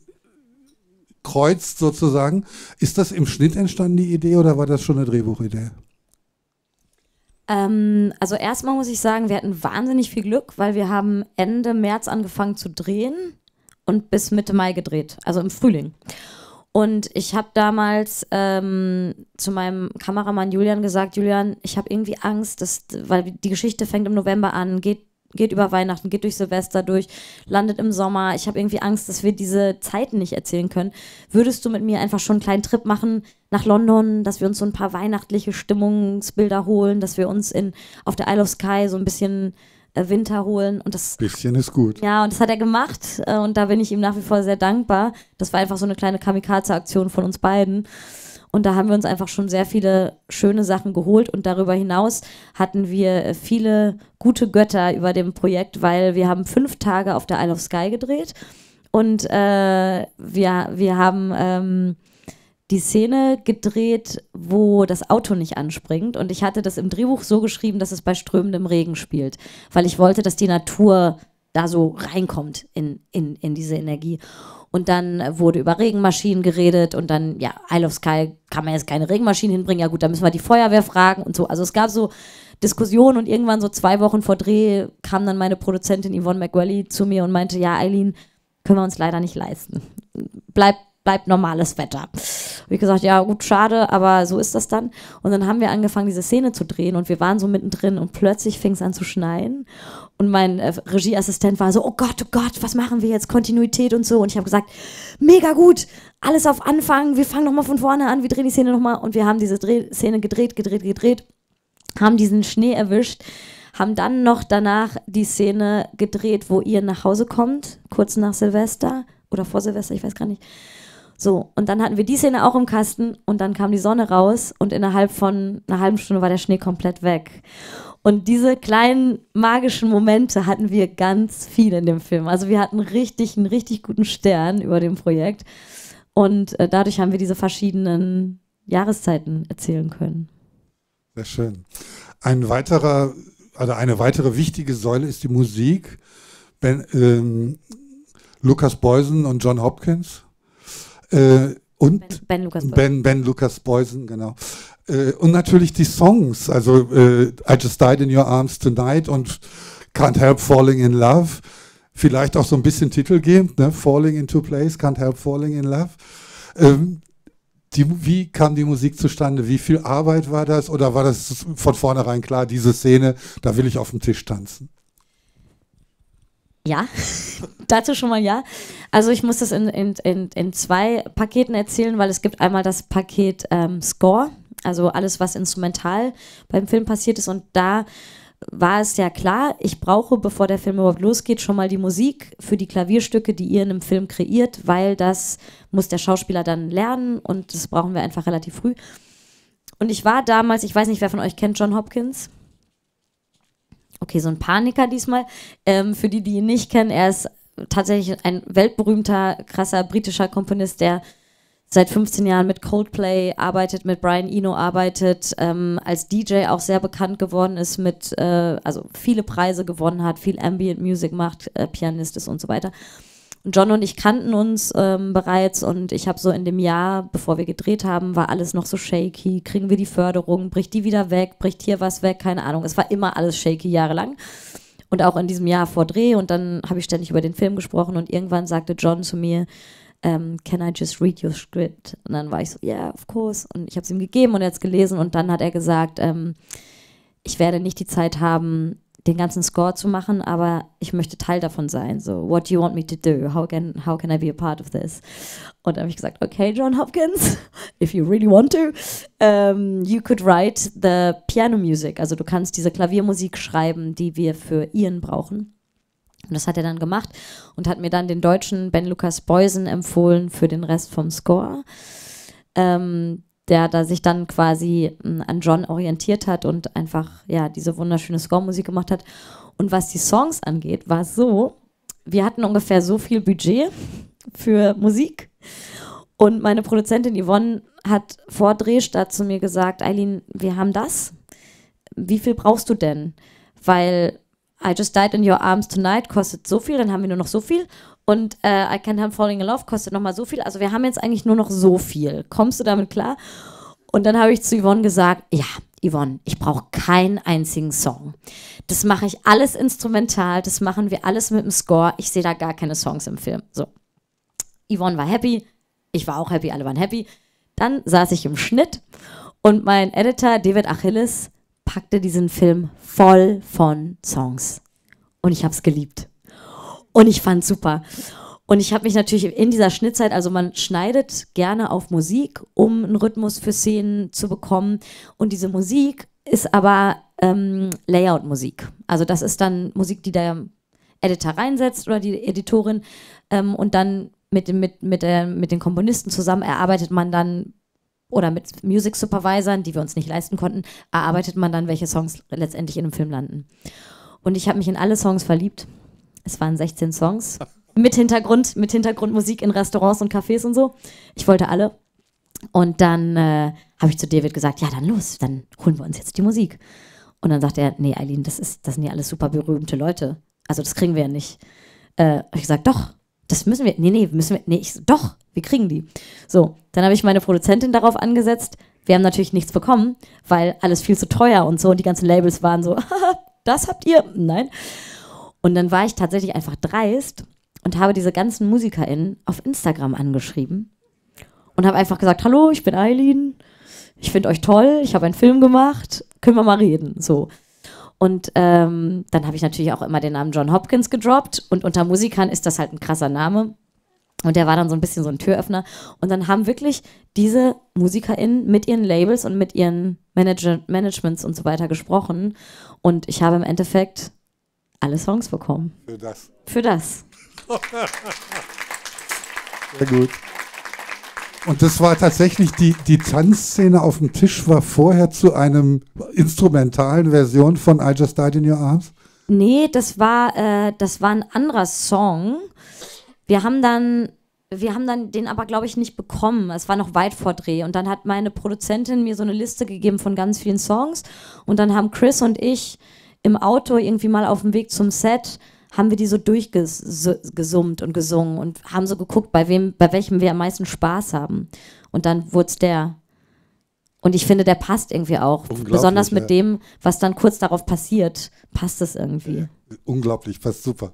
kreuzt sozusagen. Ist das im Schnitt entstanden, die Idee, oder war das schon eine Drehbuchidee? Ähm, also erstmal muss ich sagen, wir hatten wahnsinnig viel Glück, weil wir haben Ende März angefangen zu drehen und bis Mitte Mai gedreht, also im Frühling. Und ich habe damals ähm, zu meinem Kameramann Julian gesagt, Julian, ich habe irgendwie Angst, dass, weil die Geschichte fängt im November an, geht, geht über Weihnachten, geht durch Silvester durch, landet im Sommer. Ich habe irgendwie Angst, dass wir diese Zeiten nicht erzählen können. Würdest du mit mir einfach schon einen kleinen Trip machen nach London, dass wir uns so ein paar weihnachtliche Stimmungsbilder holen, dass wir uns in, auf der Isle of Skye so ein bisschen äh, Winter holen. Und das bisschen ist gut. Ja, und das hat er gemacht äh, und da bin ich ihm nach wie vor sehr dankbar. Das war einfach so eine kleine Kamikaze-Aktion von uns beiden. Und da haben wir uns einfach schon sehr viele schöne Sachen geholt. Und darüber hinaus hatten wir viele gute Götter über dem Projekt, weil wir haben fünf Tage auf der Isle of Sky gedreht. Und äh, wir, wir haben ähm, die Szene gedreht, wo das Auto nicht anspringt. Und ich hatte das im Drehbuch so geschrieben, dass es bei strömendem Regen spielt, weil ich wollte, dass die Natur da so reinkommt in, in, in diese Energie. Und dann wurde über Regenmaschinen geredet und dann, ja, Isle of Sky kann man jetzt keine Regenmaschinen hinbringen. Ja gut, da müssen wir die Feuerwehr fragen und so. Also es gab so Diskussionen und irgendwann so zwei Wochen vor Dreh kam dann meine Produzentin Yvonne McWally zu mir und meinte, ja, Eileen, können wir uns leider nicht leisten. Bleibt bleibt normales Wetter. Wie gesagt, ja, gut, schade, aber so ist das dann. Und dann haben wir angefangen, diese Szene zu drehen und wir waren so mittendrin und plötzlich fing es an zu schneien. Und mein äh, Regieassistent war so, oh Gott, oh Gott, was machen wir jetzt? Kontinuität und so. Und ich habe gesagt, mega gut, alles auf Anfang, wir fangen nochmal von vorne an, wir drehen die Szene nochmal. Und wir haben diese Dreh Szene gedreht, gedreht, gedreht, haben diesen Schnee erwischt haben dann noch danach die Szene gedreht, wo ihr nach Hause kommt, kurz nach Silvester oder vor Silvester, ich weiß gar nicht. So, und dann hatten wir die Szene auch im Kasten und dann kam die Sonne raus und innerhalb von einer halben Stunde war der Schnee komplett weg. Und diese kleinen magischen Momente hatten wir ganz viel in dem Film. Also wir hatten richtig einen richtig guten Stern über dem Projekt und äh, dadurch haben wir diese verschiedenen Jahreszeiten erzählen können. Sehr schön. Ein weiterer also eine weitere wichtige Säule ist die Musik. Ben, ähm, Lucas Beusen und John Hopkins. Äh, und ben, ben Lucas Beusen. Ben, ben Lucas Beusen, genau. Äh, und natürlich die Songs, also äh, I Just Died in Your Arms Tonight und Can't Help Falling in Love. Vielleicht auch so ein bisschen titelgebend, ne? Falling into Place, Can't Help Falling in Love. Ähm, die, wie kam die Musik zustande? Wie viel Arbeit war das? Oder war das von vornherein klar, diese Szene, da will ich auf dem Tisch tanzen? Ja, dazu schon mal ja. Also ich muss das in, in, in, in zwei Paketen erzählen, weil es gibt einmal das Paket ähm, Score, also alles, was instrumental beim Film passiert ist. Und da war es ja klar, ich brauche, bevor der Film überhaupt losgeht, schon mal die Musik für die Klavierstücke, die ihr in einem Film kreiert, weil das muss der Schauspieler dann lernen und das brauchen wir einfach relativ früh. Und ich war damals, ich weiß nicht, wer von euch kennt John Hopkins okay, so ein Paniker diesmal. Ähm, für die, die ihn nicht kennen, er ist tatsächlich ein weltberühmter, krasser britischer Komponist, der seit 15 Jahren mit Coldplay arbeitet, mit Brian Eno arbeitet, ähm, als DJ auch sehr bekannt geworden ist, mit äh, also viele Preise gewonnen hat, viel Ambient Music macht, äh, Pianist ist und so weiter. John und ich kannten uns ähm, bereits und ich habe so in dem Jahr, bevor wir gedreht haben, war alles noch so shaky. Kriegen wir die Förderung? Bricht die wieder weg? Bricht hier was weg? Keine Ahnung. Es war immer alles shaky jahrelang. Und auch in diesem Jahr vor Dreh. Und dann habe ich ständig über den Film gesprochen und irgendwann sagte John zu mir, um, ähm, can I just read your script? Und dann war ich so, yeah, of course. Und ich habe es ihm gegeben und er hat es gelesen und dann hat er gesagt, um, ähm, ich werde nicht die Zeit haben, den ganzen Score zu machen, aber ich möchte Teil davon sein. So, what do you want me to do? How can, how can I be a part of this? Und da habe ich gesagt, okay, John Hopkins, if you really want to, um, ähm, you could write the piano music. Also du kannst diese Klaviermusik schreiben, die wir für Ian brauchen. Und das hat er dann gemacht und hat mir dann den deutschen Ben Lucas Beusen empfohlen für den Rest vom Score. Ähm, der da sich dann quasi hm, an John orientiert hat und einfach ja diese wunderschöne Score-Musik gemacht hat. Und was die Songs angeht, war es so, wir hatten ungefähr so viel Budget für Musik. Und meine Produzentin Yvonne hat vor Drehstart zu mir gesagt, Eileen, wir haben das. Wie viel brauchst du denn? Weil I Just Died in Your Arms Tonight kostet so viel, dann haben wir nur noch so viel. Und äh, I Can't Help Falling in Love kostet nochmal so viel. Also wir haben jetzt eigentlich nur noch so viel. Kommst du damit klar? Und dann habe ich zu Yvonne gesagt, ja, Yvonne, ich brauche keinen einzigen Song. Das mache ich alles instrumental, das machen wir alles mit dem Score. Ich sehe da gar keine Songs im Film. So. Yvonne war happy, ich war auch happy, alle waren happy. Dann saß ich im Schnitt und mein Editor David Achilles packte diesen Film voll von Songs. Und ich habe es geliebt. Und ich fand super. Und ich habe mich natürlich in dieser Schnittzeit, also man schneidet gerne auf Musik, um einen Rhythmus für Szenen zu bekommen. Und diese Musik ist aber ähm, Layout-Musik. Also das ist dann Musik, die der Editor reinsetzt oder die Editorin. Ähm, und dann mit, mit, mit, der, äh, mit den Komponisten zusammen erarbeitet man dann oder mit Music Supervisern, die wir uns nicht leisten konnten, erarbeitet man dann, welche Songs letztendlich in einem Film landen. Und ich habe mich in alle Songs verliebt es waren 16 Songs mit Hintergrund, mit Hintergrundmusik in Restaurants und Cafés und so. Ich wollte alle. Und dann äh, habe ich zu David gesagt, ja, dann los, dann holen wir uns jetzt die Musik. Und dann sagt er, nee, Eileen, das, das sind ja alles super berühmte Leute. Also das kriegen wir ja nicht. Äh, hab ich gesagt, doch, das müssen wir, nee, nee, müssen wir, nee, ich, doch, wir kriegen die. So, dann habe ich meine Produzentin darauf angesetzt. Wir haben natürlich nichts bekommen, weil alles viel zu teuer und so und die ganzen Labels waren so, das habt ihr, nein. Und dann war ich tatsächlich einfach dreist und habe diese ganzen MusikerInnen auf Instagram angeschrieben und habe einfach gesagt: Hallo, ich bin Eileen, ich finde euch toll, ich habe einen Film gemacht, können wir mal reden. So. Und ähm, dann habe ich natürlich auch immer den Namen John Hopkins gedroppt und unter Musikern ist das halt ein krasser Name. Und der war dann so ein bisschen so ein Türöffner. Und dann haben wirklich diese MusikerInnen mit ihren Labels und mit ihren Manage Managements und so weiter gesprochen. Und ich habe im Endeffekt alle Songs bekommen. Für das. Für das. Sehr gut. Und das war tatsächlich die, die Tanzszene auf dem Tisch war vorher zu einem instrumentalen Version von I Just Died in Your Arms? Nee, das war, äh, das war ein anderer Song. Wir haben dann, wir haben dann den aber, glaube ich, nicht bekommen. Es war noch weit vor Dreh. Und dann hat meine Produzentin mir so eine Liste gegeben von ganz vielen Songs. Und dann haben Chris und ich im Auto irgendwie mal auf dem Weg zum Set haben wir die so durchgesummt und gesungen und haben so geguckt, bei wem, bei welchem wir am meisten Spaß haben. Und dann wurde es der. Und ich finde, der passt irgendwie auch. Besonders mit ja. dem, was dann kurz darauf passiert, passt es irgendwie. Äh, unglaublich, passt super.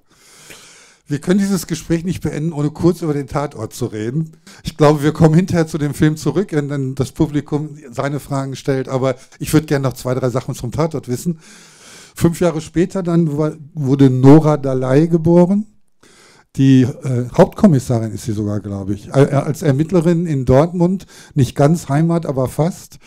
Wir können dieses Gespräch nicht beenden, ohne kurz über den Tatort zu reden. Ich glaube, wir kommen hinterher zu dem Film zurück, wenn dann das Publikum seine Fragen stellt. Aber ich würde gerne noch zwei, drei Sachen zum Tatort wissen. Fünf Jahre später dann wurde Nora Dalai geboren. Die äh, Hauptkommissarin ist sie sogar, glaube ich, äh, äh, als Ermittlerin in Dortmund, nicht ganz Heimat, aber fast,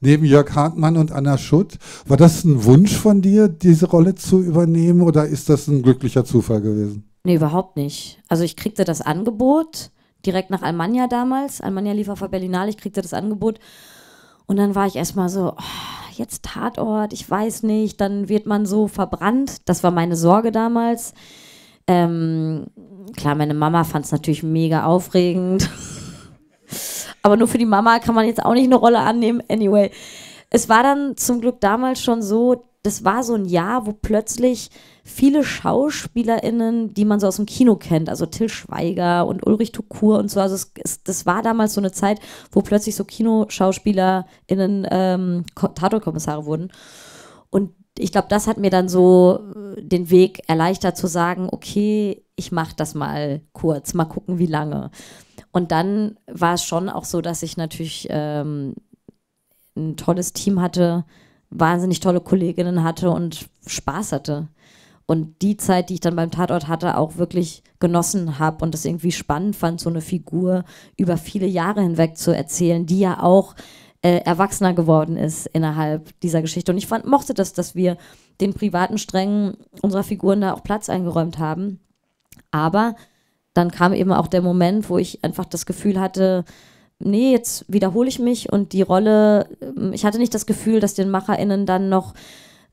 neben Jörg Hartmann und Anna Schutt. War das ein Wunsch von dir, diese Rolle zu übernehmen oder ist das ein glücklicher Zufall gewesen? Nee, überhaupt nicht. Also ich kriegte das Angebot direkt nach Almanja damals. Almanja lief auf der Berlinale, ich kriegte das Angebot. Und dann war ich erstmal so, oh, jetzt Tatort, ich weiß nicht, dann wird man so verbrannt. Das war meine Sorge damals. Ähm, klar, meine Mama fand es natürlich mega aufregend. Aber nur für die Mama kann man jetzt auch nicht eine Rolle annehmen. Anyway, es war dann zum Glück damals schon so, das war so ein Jahr, wo plötzlich viele SchauspielerInnen, die man so aus dem Kino kennt, also Till Schweiger und Ulrich Tukur und so, also es, es, das war damals so eine Zeit, wo plötzlich so KinoschauspielerInnen ähm, Tatortkommissare wurden. Und ich glaube, das hat mir dann so äh, den Weg erleichtert zu sagen, okay, ich mache das mal kurz, mal gucken, wie lange. Und dann war es schon auch so, dass ich natürlich ähm, ein tolles Team hatte, wahnsinnig tolle Kolleginnen hatte und Spaß hatte. Und die Zeit, die ich dann beim Tatort hatte, auch wirklich genossen habe und das irgendwie spannend fand, so eine Figur über viele Jahre hinweg zu erzählen, die ja auch äh, erwachsener geworden ist innerhalb dieser Geschichte. Und ich fand, mochte das, dass wir den privaten Strängen unserer Figuren da auch Platz eingeräumt haben. Aber dann kam eben auch der Moment, wo ich einfach das Gefühl hatte, nee, jetzt wiederhole ich mich und die Rolle, ähm, ich hatte nicht das Gefühl, dass den MacherInnen dann noch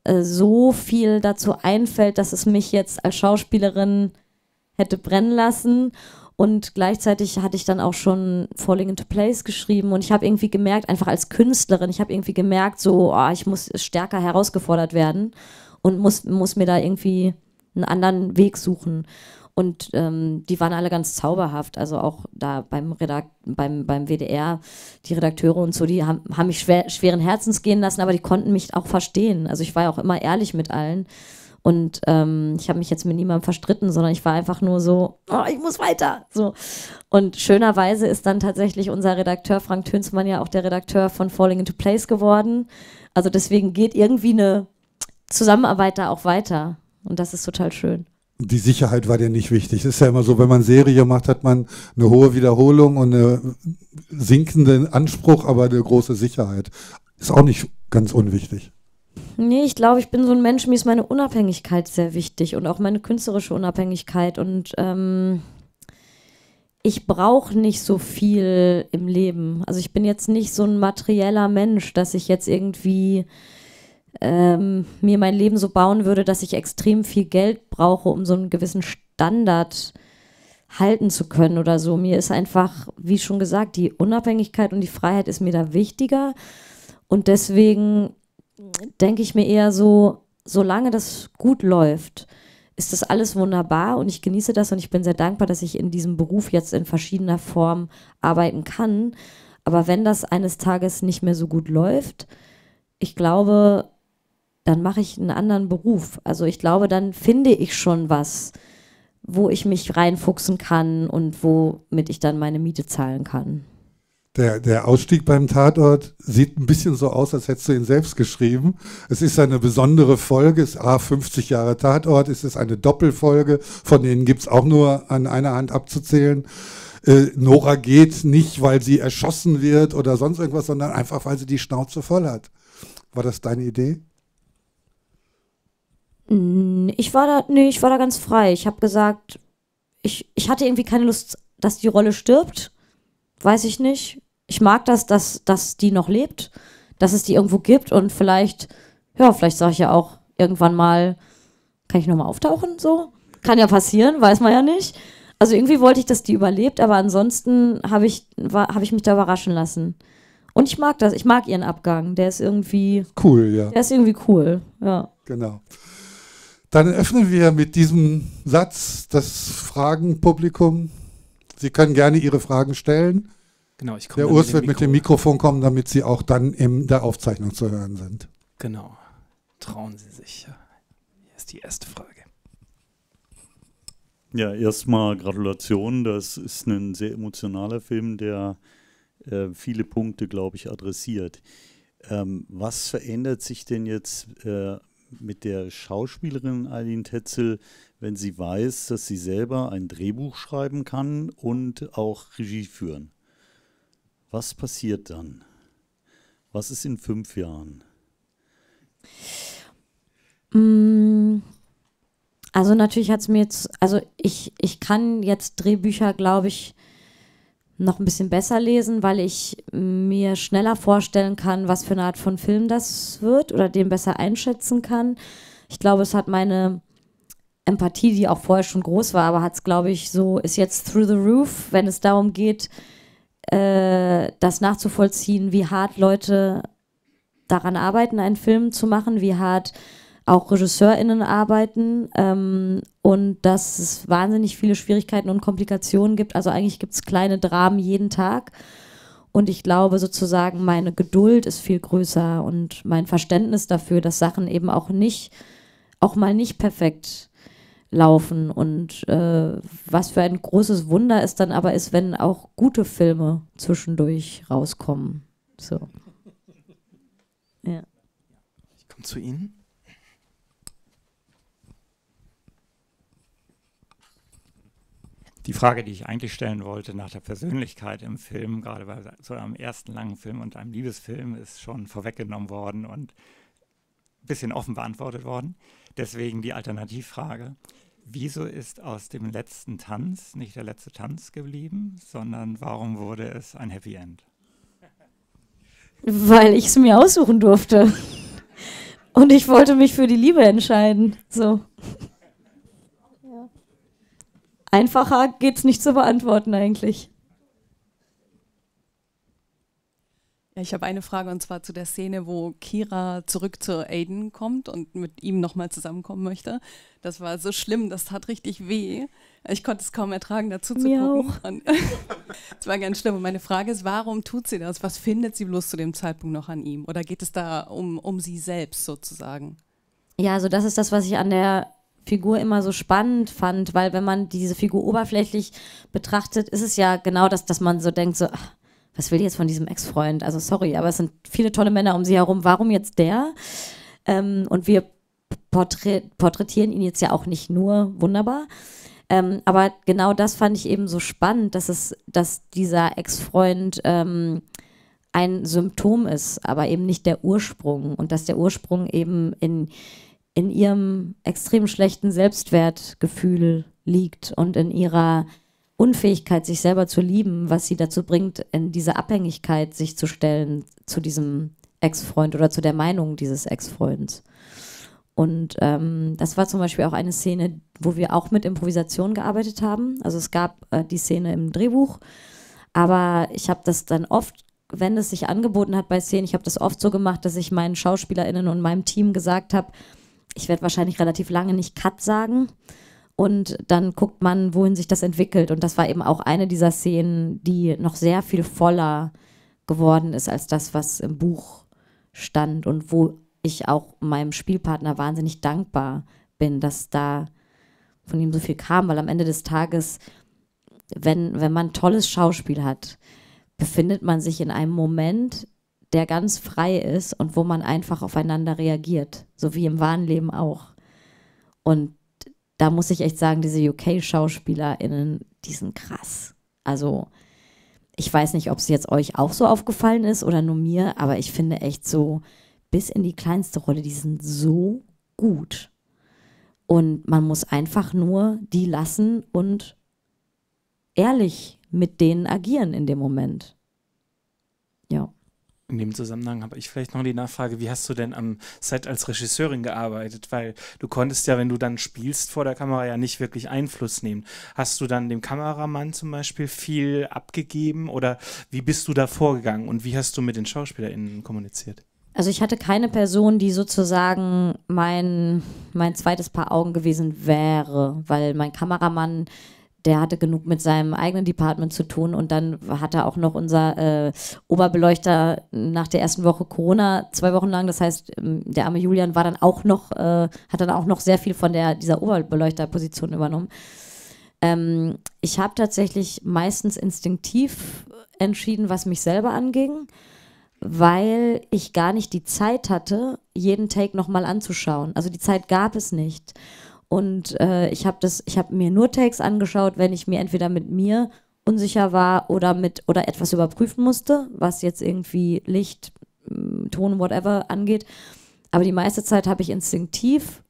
äh, so viel dazu einfällt, dass es mich jetzt als Schauspielerin hätte brennen lassen. Und gleichzeitig hatte ich dann auch schon Falling into Place geschrieben und ich habe irgendwie gemerkt, einfach als Künstlerin, ich habe irgendwie gemerkt, so, oh, ich muss stärker herausgefordert werden und muss, muss mir da irgendwie einen anderen Weg suchen. Und ähm, die waren alle ganz zauberhaft. Also auch da beim, Redakt beim, beim WDR, die Redakteure und so, die haben, haben mich schwer, schweren Herzens gehen lassen, aber die konnten mich auch verstehen. Also ich war ja auch immer ehrlich mit allen. Und ähm, ich habe mich jetzt mit niemandem verstritten, sondern ich war einfach nur so, oh, ich muss weiter. So. Und schönerweise ist dann tatsächlich unser Redakteur Frank Tönsmann ja auch der Redakteur von Falling into Place geworden. Also deswegen geht irgendwie eine Zusammenarbeit da auch weiter. Und das ist total schön die Sicherheit war dir nicht wichtig. Es ist ja immer so, wenn man Serie macht, hat man eine hohe Wiederholung und einen sinkenden Anspruch, aber eine große Sicherheit. Ist auch nicht ganz unwichtig. Nee, ich glaube, ich bin so ein Mensch, mir ist meine Unabhängigkeit sehr wichtig und auch meine künstlerische Unabhängigkeit. Und ähm, ich brauche nicht so viel im Leben. Also ich bin jetzt nicht so ein materieller Mensch, dass ich jetzt irgendwie ähm, mir mein Leben so bauen würde, dass ich extrem viel Geld brauche, um so einen gewissen Standard halten zu können oder so. Mir ist einfach, wie schon gesagt, die Unabhängigkeit und die Freiheit ist mir da wichtiger. Und deswegen denke ich mir eher so, solange das gut läuft, ist das alles wunderbar und ich genieße das und ich bin sehr dankbar, dass ich in diesem Beruf jetzt in verschiedener Form arbeiten kann. Aber wenn das eines Tages nicht mehr so gut läuft, ich glaube, dann mache ich einen anderen Beruf. Also ich glaube, dann finde ich schon was, wo ich mich reinfuchsen kann und womit ich dann meine Miete zahlen kann. Der, der Ausstieg beim Tatort sieht ein bisschen so aus, als hättest du ihn selbst geschrieben. Es ist eine besondere Folge, es ist A, 50 Jahre Tatort, es ist eine Doppelfolge, von denen gibt es auch nur an einer Hand abzuzählen. Äh, Nora geht nicht, weil sie erschossen wird oder sonst irgendwas, sondern einfach, weil sie die Schnauze voll hat. War das deine Idee? Ich war da, nee, ich war da ganz frei. Ich habe gesagt, ich, ich hatte irgendwie keine Lust, dass die Rolle stirbt. Weiß ich nicht. Ich mag das, dass, dass die noch lebt, dass es die irgendwo gibt und vielleicht, ja, vielleicht sage ich ja auch irgendwann mal, kann ich nochmal auftauchen, so? Kann ja passieren, weiß man ja nicht. Also irgendwie wollte ich, dass die überlebt, aber ansonsten habe ich, hab ich mich da überraschen lassen. Und ich mag das, ich mag ihren Abgang. Der ist irgendwie. Cool, ja. Der ist irgendwie cool, ja. Genau. Dann öffnen wir mit diesem Satz das Fragenpublikum. Sie können gerne Ihre Fragen stellen. Genau, ich komme. Der Urs mit wird mit dem Mikrofon kommen, damit Sie auch dann in der Aufzeichnung zu hören sind. Genau. Trauen Sie sich. Hier ist die erste Frage. Ja, erstmal Gratulation. Das ist ein sehr emotionaler Film, der äh, viele Punkte, glaube ich, adressiert. Ähm, was verändert sich denn jetzt äh, mit der Schauspielerin Eileen Tetzel, wenn sie weiß, dass sie selber ein Drehbuch schreiben kann und auch Regie führen? Was passiert dann? Was ist in fünf Jahren? Mm, also natürlich hat es mir jetzt, also ich, ich kann jetzt Drehbücher, glaube ich, noch ein bisschen besser lesen, weil ich mir schneller vorstellen kann, was für eine Art von Film das wird oder den besser einschätzen kann. Ich glaube, es hat meine Empathie, die auch vorher schon groß war, aber hat es, glaube ich, so, ist jetzt through the roof, wenn es darum geht, äh, das nachzuvollziehen, wie hart Leute daran arbeiten, einen Film zu machen, wie hart auch RegisseurInnen arbeiten ähm, und dass es wahnsinnig viele Schwierigkeiten und Komplikationen gibt. Also eigentlich gibt es kleine Dramen jeden Tag. Und ich glaube sozusagen, meine Geduld ist viel größer und mein Verständnis dafür, dass Sachen eben auch nicht, auch mal nicht perfekt laufen. Und äh, was für ein großes Wunder es dann aber ist, wenn auch gute Filme zwischendurch rauskommen. So. Ja. Ich komme zu Ihnen. die Frage, die ich eigentlich stellen wollte nach der Persönlichkeit im Film, gerade bei so einem ersten langen Film und einem Liebesfilm, ist schon vorweggenommen worden und ein bisschen offen beantwortet worden. Deswegen die Alternativfrage. Wieso ist aus dem letzten Tanz nicht der letzte Tanz geblieben, sondern warum wurde es ein Happy End? Weil ich es mir aussuchen durfte. Und ich wollte mich für die Liebe entscheiden. So. Einfacher geht es nicht zu beantworten eigentlich. ich habe eine Frage und zwar zu der Szene, wo Kira zurück zu Aiden kommt und mit ihm nochmal zusammenkommen möchte. Das war so schlimm, das tat richtig weh. Ich konnte es kaum ertragen, dazu zu Mir gucken. Es war ganz schlimm. Und meine Frage ist, warum tut sie das? Was findet sie bloß zu dem Zeitpunkt noch an ihm? Oder geht es da um, um sie selbst sozusagen? Ja, also das ist das, was ich an der Figur immer so spannend fand, weil wenn man diese Figur oberflächlich betrachtet, ist es ja genau das, dass man so denkt, so, ach, was will die jetzt von diesem Ex-Freund? Also sorry, aber es sind viele tolle Männer um sie herum. Warum jetzt der? Ähm, und wir porträt porträtieren ihn jetzt ja auch nicht nur wunderbar. Ähm, aber genau das fand ich eben so spannend, dass es, dass dieser Ex-Freund ähm, ein Symptom ist, aber eben nicht der Ursprung. Und dass der Ursprung eben in in ihrem extrem schlechten Selbstwertgefühl liegt und in ihrer Unfähigkeit, sich selber zu lieben, was sie dazu bringt, in diese Abhängigkeit sich zu stellen zu diesem Ex-Freund oder zu der Meinung dieses Ex-Freunds. Und ähm, das war zum Beispiel auch eine Szene, wo wir auch mit Improvisation gearbeitet haben. Also es gab äh, die Szene im Drehbuch, aber ich habe das dann oft, wenn es sich angeboten hat bei Szenen, ich habe das oft so gemacht, dass ich meinen SchauspielerInnen und meinem Team gesagt habe, ich werde wahrscheinlich relativ lange nicht Cut sagen. Und dann guckt man, wohin sich das entwickelt. Und das war eben auch eine dieser Szenen, die noch sehr viel voller geworden ist als das, was im Buch stand und wo ich auch meinem Spielpartner wahnsinnig dankbar bin, dass da von ihm so viel kam, weil am Ende des Tages, wenn, wenn man tolles Schauspiel hat, befindet man sich in einem Moment, der ganz frei ist und wo man einfach aufeinander reagiert, so wie im wahren Leben auch. Und da muss ich echt sagen, diese UK-SchauspielerInnen, die sind krass. Also, ich weiß nicht, ob es jetzt euch auch so aufgefallen ist oder nur mir, aber ich finde echt so, bis in die kleinste Rolle, die sind so gut. Und man muss einfach nur die lassen und ehrlich mit denen agieren in dem Moment. In dem Zusammenhang habe ich vielleicht noch die Nachfrage, wie hast du denn am Set als Regisseurin gearbeitet? Weil du konntest ja, wenn du dann spielst vor der Kamera, ja nicht wirklich Einfluss nehmen. Hast du dann dem Kameramann zum Beispiel viel abgegeben oder wie bist du da vorgegangen und wie hast du mit den SchauspielerInnen kommuniziert? Also ich hatte keine Person, die sozusagen mein, mein zweites Paar Augen gewesen wäre, weil mein Kameramann der hatte genug mit seinem eigenen Department zu tun und dann hatte auch noch unser äh, Oberbeleuchter nach der ersten Woche Corona zwei Wochen lang. Das heißt, ähm, der arme Julian war dann auch noch, äh, hat dann auch noch sehr viel von der, dieser Oberbeleuchterposition übernommen. Ähm, ich habe tatsächlich meistens instinktiv entschieden, was mich selber anging, weil ich gar nicht die Zeit hatte, jeden Take nochmal anzuschauen. Also die Zeit gab es nicht. Und äh, ich habe das, ich habe mir nur Takes angeschaut, wenn ich mir entweder mit mir unsicher war oder mit oder etwas überprüfen musste, was jetzt irgendwie Licht, mm, Ton, whatever angeht. Aber die meiste Zeit habe ich instinktiv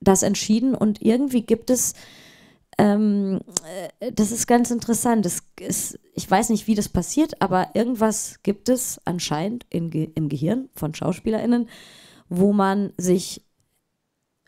das entschieden und irgendwie gibt es, ähm, äh, das ist ganz interessant. Das ist, ich weiß nicht, wie das passiert, aber irgendwas gibt es anscheinend in, im Gehirn von SchauspielerInnen, wo man sich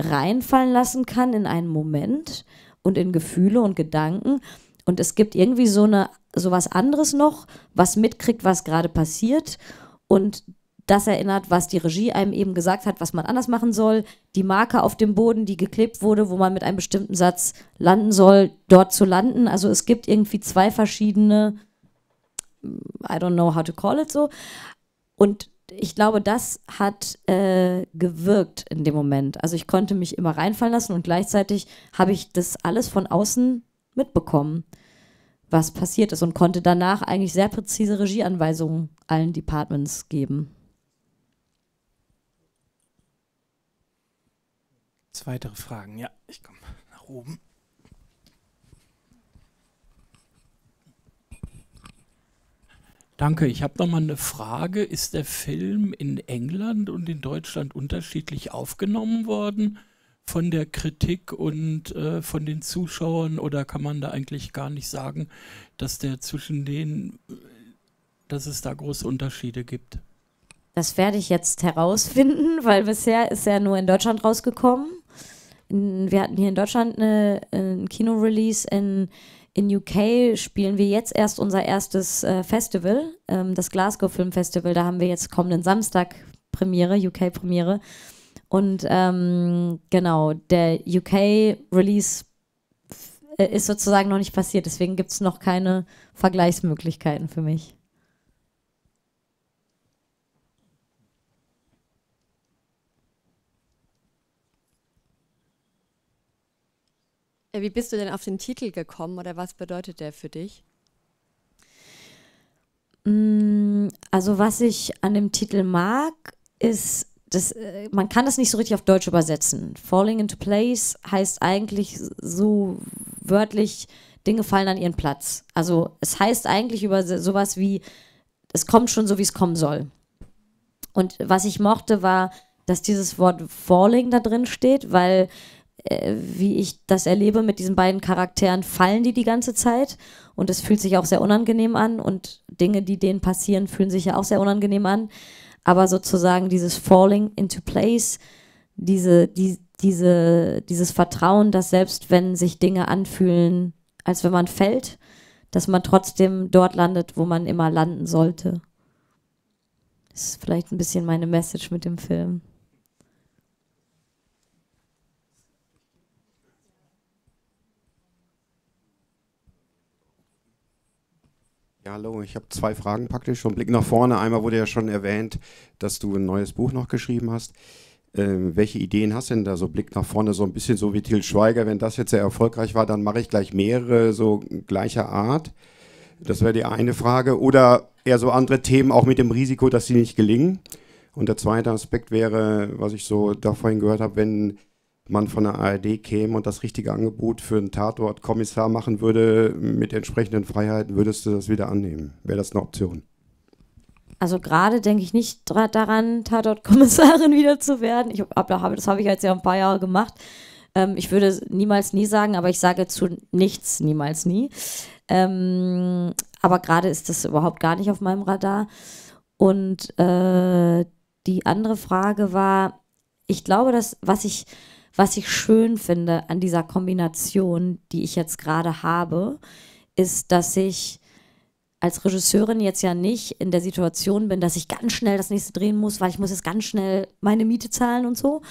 reinfallen lassen kann in einen Moment und in Gefühle und Gedanken. Und es gibt irgendwie so eine so was anderes noch, was mitkriegt, was gerade passiert und das erinnert, was die Regie einem eben gesagt hat, was man anders machen soll. Die Marke auf dem Boden, die geklebt wurde, wo man mit einem bestimmten Satz landen soll, dort zu landen. Also es gibt irgendwie zwei verschiedene, I don't know how to call it so. Und ich glaube, das hat äh, gewirkt in dem Moment. Also ich konnte mich immer reinfallen lassen und gleichzeitig habe ich das alles von außen mitbekommen, was passiert ist und konnte danach eigentlich sehr präzise Regieanweisungen allen Departments geben. Zwei weitere Fragen. Ja, ich komme nach oben. Danke. Ich habe noch mal eine Frage. Ist der Film in England und in Deutschland unterschiedlich aufgenommen worden von der Kritik und äh, von den Zuschauern? Oder kann man da eigentlich gar nicht sagen, dass der zwischen den, dass es da große Unterschiede gibt? Das werde ich jetzt herausfinden, weil bisher ist er nur in Deutschland rausgekommen. In, wir hatten hier in Deutschland eine, äh, ein Kinorelease in in UK spielen wir jetzt erst unser erstes äh, Festival, ähm, das Glasgow Film Festival. Da haben wir jetzt kommenden Samstag Premiere, UK Premiere. Und ähm, genau, der UK Release äh, ist sozusagen noch nicht passiert, deswegen gibt es noch keine Vergleichsmöglichkeiten für mich. Wie bist du denn auf den Titel gekommen oder was bedeutet der für dich? Mm, also was ich an dem Titel mag, ist, dass äh, man kann das nicht so richtig auf Deutsch übersetzen. Falling into place heißt eigentlich so wörtlich, Dinge fallen an ihren Platz. Also es heißt eigentlich über sowas wie, es kommt schon so, wie es kommen soll. Und was ich mochte, war, dass dieses Wort Falling da drin steht, weil äh, wie ich das erlebe mit diesen beiden Charakteren, fallen die die ganze Zeit und es fühlt sich auch sehr unangenehm an und Dinge, die denen passieren, fühlen sich ja auch sehr unangenehm an. Aber sozusagen dieses Falling into Place, diese, die, diese, dieses Vertrauen, dass selbst wenn sich Dinge anfühlen, als wenn man fällt, dass man trotzdem dort landet, wo man immer landen sollte. Das ist vielleicht ein bisschen meine Message mit dem Film. Ja, hallo, ich habe zwei Fragen praktisch. Schon Blick nach vorne. Einmal wurde ja schon erwähnt, dass du ein neues Buch noch geschrieben hast. Ähm, welche Ideen hast du denn da? So Blick nach vorne, so ein bisschen so wie Til Schweiger. Wenn das jetzt sehr erfolgreich war, dann mache ich gleich mehrere so gleicher Art. Das wäre die eine Frage. Oder eher so andere Themen, auch mit dem Risiko, dass sie nicht gelingen. Und der zweite Aspekt wäre, was ich so da vorhin gehört habe, wenn man von der ARD käme und das richtige Angebot für einen Tatortkommissar machen würde, mit entsprechenden Freiheiten, würdest du das wieder annehmen? Wäre das eine Option? Also gerade denke ich nicht daran, Tatortkommissarin wieder zu werden. Ich, das habe ich jetzt ja ein paar Jahre gemacht. Ähm, ich würde niemals nie sagen, aber ich sage zu nichts niemals nie. Ähm, aber gerade ist das überhaupt gar nicht auf meinem Radar. Und äh, die andere Frage war, ich glaube, dass was ich was ich schön finde an dieser Kombination, die ich jetzt gerade habe, ist, dass ich als Regisseurin jetzt ja nicht in der Situation bin, dass ich ganz schnell das nächste drehen muss, weil ich muss jetzt ganz schnell meine Miete zahlen und so,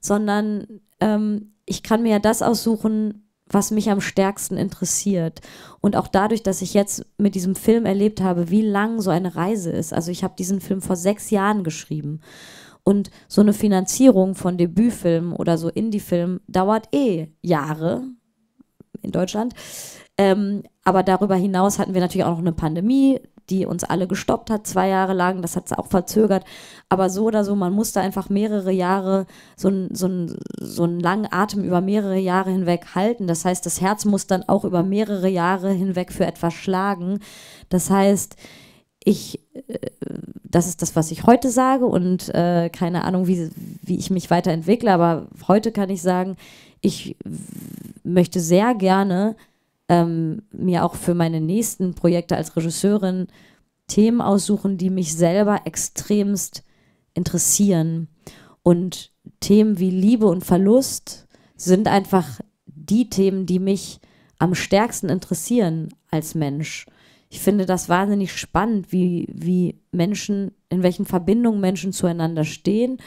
sondern ähm, ich kann mir ja das aussuchen, was mich am stärksten interessiert. Und auch dadurch, dass ich jetzt mit diesem Film erlebt habe, wie lang so eine Reise ist. Also ich habe diesen Film vor sechs Jahren geschrieben. Und so eine Finanzierung von Debütfilmen oder so Indie-Filmen dauert eh Jahre in Deutschland. Ähm, aber darüber hinaus hatten wir natürlich auch noch eine Pandemie, die uns alle gestoppt hat, zwei Jahre lang. Das hat es auch verzögert. Aber so oder so, man musste einfach mehrere Jahre, so, so, so einen langen Atem über mehrere Jahre hinweg halten. Das heißt, das Herz muss dann auch über mehrere Jahre hinweg für etwas schlagen. Das heißt, ich, äh, das ist das, was ich heute sage und äh, keine Ahnung, wie, wie ich mich weiterentwickle, aber heute kann ich sagen, ich möchte sehr gerne ähm, mir auch für meine nächsten Projekte als Regisseurin Themen aussuchen, die mich selber extremst interessieren. Und Themen wie Liebe und Verlust sind einfach die Themen, die mich am stärksten interessieren als Mensch ich finde das wahnsinnig spannend, wie, wie Menschen, in welchen Verbindungen Menschen zueinander stehen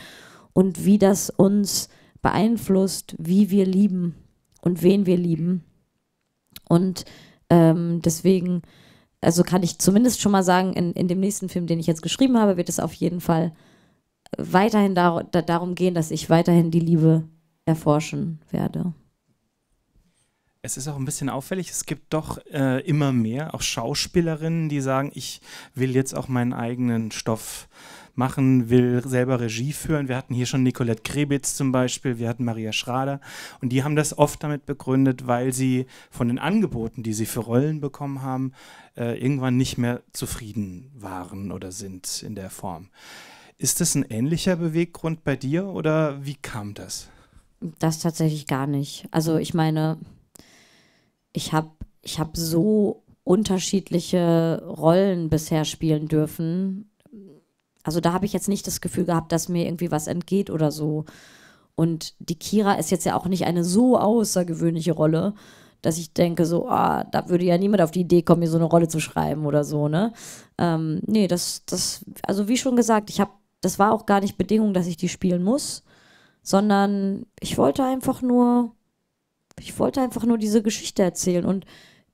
und wie das uns beeinflusst, wie wir lieben und wen wir lieben. Und ähm, deswegen, also kann ich zumindest schon mal sagen, in, in dem nächsten Film, den ich jetzt geschrieben habe, wird es auf jeden Fall weiterhin dar darum gehen, dass ich weiterhin die Liebe erforschen werde es ist auch ein bisschen auffällig, es gibt doch äh, immer mehr auch Schauspielerinnen, die sagen, ich will jetzt auch meinen eigenen Stoff machen, will selber Regie führen. Wir hatten hier schon Nicolette Krebitz zum Beispiel, wir hatten Maria Schrader und die haben das oft damit begründet, weil sie von den Angeboten, die sie für Rollen bekommen haben, äh, irgendwann nicht mehr zufrieden waren oder sind in der Form. Ist das ein ähnlicher Beweggrund bei dir oder wie kam das? Das tatsächlich gar nicht. Also ich meine, ich habe ich hab so unterschiedliche Rollen bisher spielen dürfen. Also da habe ich jetzt nicht das Gefühl gehabt, dass mir irgendwie was entgeht oder so. Und die Kira ist jetzt ja auch nicht eine so außergewöhnliche Rolle, dass ich denke, so, ah, da würde ja niemand auf die Idee kommen, mir so eine Rolle zu schreiben oder so, ne? Ähm, nee, das, das, also wie schon gesagt, ich habe, das war auch gar nicht Bedingung, dass ich die spielen muss, sondern ich wollte einfach nur ich wollte einfach nur diese Geschichte erzählen. Und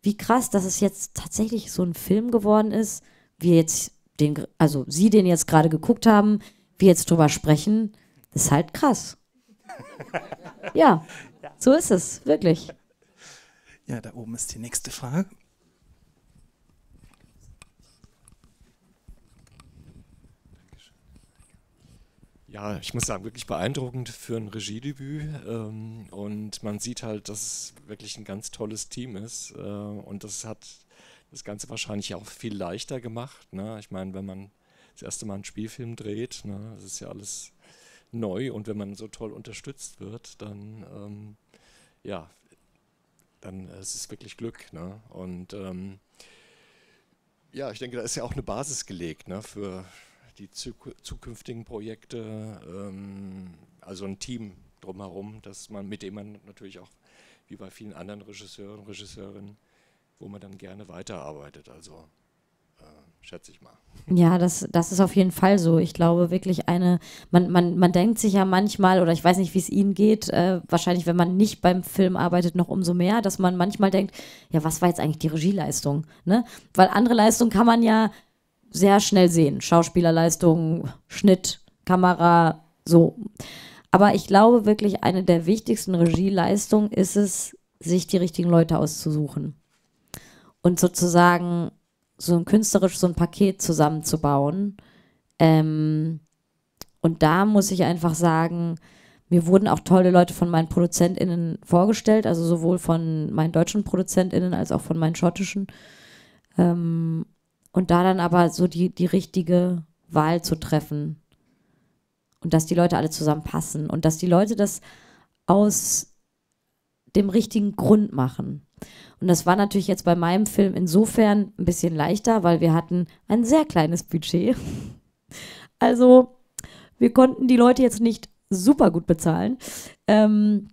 wie krass, dass es jetzt tatsächlich so ein Film geworden ist, wie jetzt den, also Sie den jetzt gerade geguckt haben, wir jetzt drüber sprechen, ist halt krass. ja, so ist es, wirklich. Ja, da oben ist die nächste Frage. ja, ich muss sagen, wirklich beeindruckend für ein Regiedebüt. Ähm, und man sieht halt, dass es wirklich ein ganz tolles Team ist. Äh, und das hat das Ganze wahrscheinlich auch viel leichter gemacht. Ne? Ich meine, wenn man das erste Mal einen Spielfilm dreht, ne, das ist ja alles neu. Und wenn man so toll unterstützt wird, dann, ähm, ja, dann es ist es wirklich Glück. Ne? Und ähm, ja, ich denke, da ist ja auch eine Basis gelegt ne, für die zukünftigen Projekte, ähm, also ein Team drumherum, dass man, mit dem man natürlich auch, wie bei vielen anderen Regisseuren, Regisseurinnen, wo man dann gerne weiterarbeitet. Also äh, schätze ich mal. Ja, das, das ist auf jeden Fall so. Ich glaube wirklich eine, man, man, man denkt sich ja manchmal, oder ich weiß nicht, wie es Ihnen geht, äh, wahrscheinlich, wenn man nicht beim Film arbeitet, noch umso mehr, dass man manchmal denkt, ja, was war jetzt eigentlich die Regieleistung? Ne? Weil andere Leistungen kann man ja sehr schnell sehen. Schauspielerleistung, Schnitt, Kamera, so. Aber ich glaube wirklich, eine der wichtigsten Regieleistungen ist es, sich die richtigen Leute auszusuchen. Und sozusagen so ein künstlerisch so ein Paket zusammenzubauen. Ähm, und da muss ich einfach sagen, mir wurden auch tolle Leute von meinen ProduzentInnen vorgestellt, also sowohl von meinen deutschen ProduzentInnen als auch von meinen schottischen. Ähm, und da dann aber so die, die richtige Wahl zu treffen und dass die Leute alle zusammenpassen und dass die Leute das aus dem richtigen Grund machen. Und das war natürlich jetzt bei meinem Film insofern ein bisschen leichter, weil wir hatten ein sehr kleines Budget. Also wir konnten die Leute jetzt nicht super gut bezahlen. Ähm,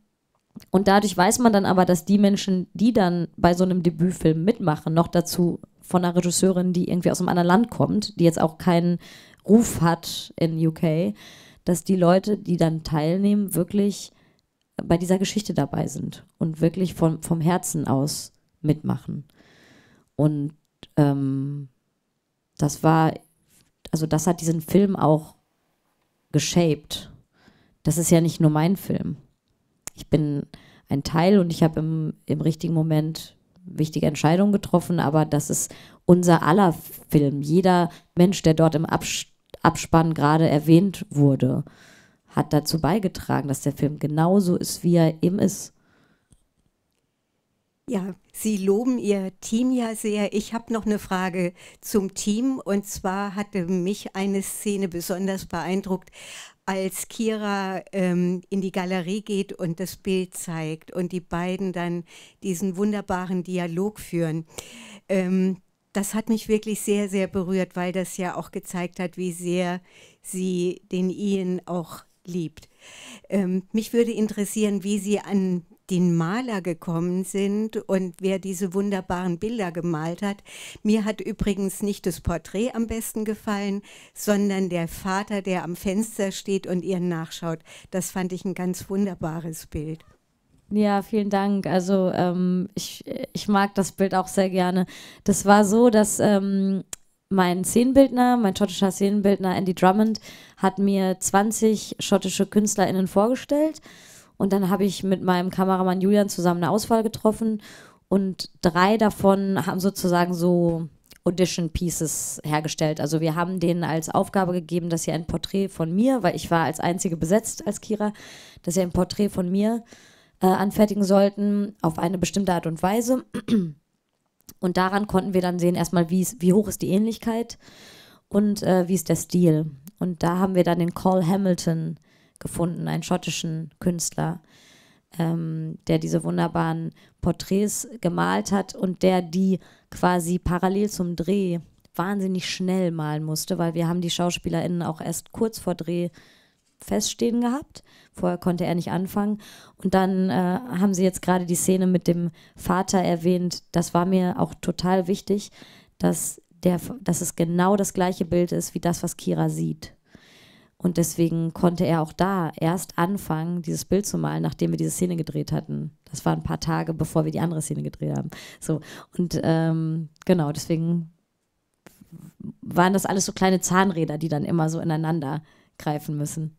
und dadurch weiß man dann aber, dass die Menschen, die dann bei so einem Debütfilm mitmachen, noch dazu von einer Regisseurin, die irgendwie aus einem anderen Land kommt, die jetzt auch keinen Ruf hat in UK, dass die Leute, die dann teilnehmen, wirklich bei dieser Geschichte dabei sind und wirklich vom, vom Herzen aus mitmachen. Und ähm, das war, also das hat diesen Film auch geshaped. Das ist ja nicht nur mein Film. Ich bin ein Teil und ich habe im, im richtigen Moment wichtige Entscheidung getroffen, aber das ist unser aller Film. Jeder Mensch, der dort im Abs Abspann gerade erwähnt wurde, hat dazu beigetragen, dass der Film genauso ist, wie er eben ist. Ja, Sie loben Ihr Team ja sehr. Ich habe noch eine Frage zum Team. Und zwar hatte mich eine Szene besonders beeindruckt, als Kira ähm, in die Galerie geht und das Bild zeigt und die beiden dann diesen wunderbaren Dialog führen. Ähm, das hat mich wirklich sehr, sehr berührt, weil das ja auch gezeigt hat, wie sehr sie den Ian auch liebt. Ähm, mich würde interessieren, wie Sie an die Maler gekommen sind und wer diese wunderbaren Bilder gemalt hat. Mir hat übrigens nicht das Porträt am besten gefallen, sondern der Vater, der am Fenster steht und ihr nachschaut. Das fand ich ein ganz wunderbares Bild. Ja, vielen Dank. Also ähm, ich, ich mag das Bild auch sehr gerne. Das war so, dass ähm, mein Szenenbildner, mein schottischer Szenenbildner Andy Drummond, hat mir 20 schottische KünstlerInnen vorgestellt. Und dann habe ich mit meinem Kameramann Julian zusammen eine Auswahl getroffen und drei davon haben sozusagen so Audition Pieces hergestellt. Also wir haben denen als Aufgabe gegeben, dass sie ein Porträt von mir, weil ich war als einzige besetzt als Kira, dass sie ein Porträt von mir äh, anfertigen sollten auf eine bestimmte Art und Weise. Und daran konnten wir dann sehen erstmal, wie hoch ist die Ähnlichkeit und äh, wie ist der Stil. Und da haben wir dann den Call Hamilton gefunden, einen schottischen Künstler, ähm, der diese wunderbaren Porträts gemalt hat und der die quasi parallel zum Dreh wahnsinnig schnell malen musste, weil wir haben die SchauspielerInnen auch erst kurz vor Dreh feststehen gehabt. Vorher konnte er nicht anfangen. Und dann äh, haben sie jetzt gerade die Szene mit dem Vater erwähnt. Das war mir auch total wichtig, dass, der, dass es genau das gleiche Bild ist wie das, was Kira sieht. Und deswegen konnte er auch da erst anfangen, dieses Bild zu malen, nachdem wir diese Szene gedreht hatten. Das war ein paar Tage, bevor wir die andere Szene gedreht haben. So, und ähm, genau, deswegen waren das alles so kleine Zahnräder, die dann immer so ineinander greifen müssen.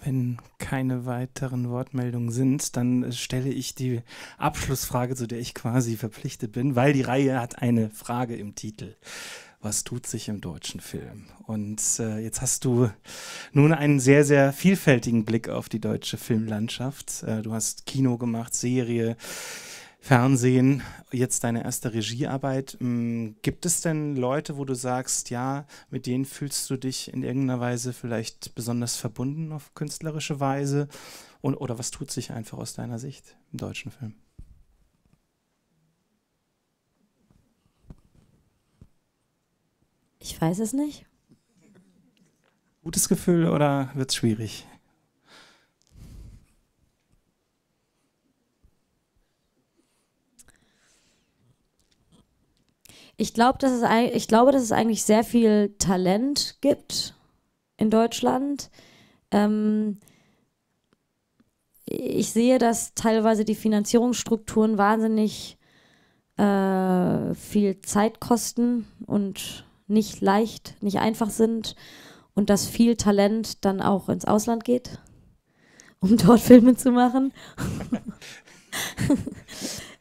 Wenn keine weiteren Wortmeldungen sind, dann äh, stelle ich die Abschlussfrage, zu der ich quasi verpflichtet bin, weil die Reihe hat eine Frage im Titel was tut sich im deutschen Film? Und äh, jetzt hast du nun einen sehr, sehr vielfältigen Blick auf die deutsche Filmlandschaft. Äh, du hast Kino gemacht, Serie, Fernsehen, jetzt deine erste Regiearbeit. Ähm, gibt es denn Leute, wo du sagst, ja, mit denen fühlst du dich in irgendeiner Weise vielleicht besonders verbunden auf künstlerische Weise? Und, oder was tut sich einfach aus deiner Sicht im deutschen Film? Ich weiß es nicht. Gutes Gefühl oder wird es schwierig? Ich, glaub, dass es, ich glaube, dass es eigentlich sehr viel Talent gibt in Deutschland. Ähm, ich sehe, dass teilweise die Finanzierungsstrukturen wahnsinnig äh, viel Zeit kosten und nicht leicht, nicht einfach sind und dass viel Talent dann auch ins Ausland geht, um dort Filme zu machen.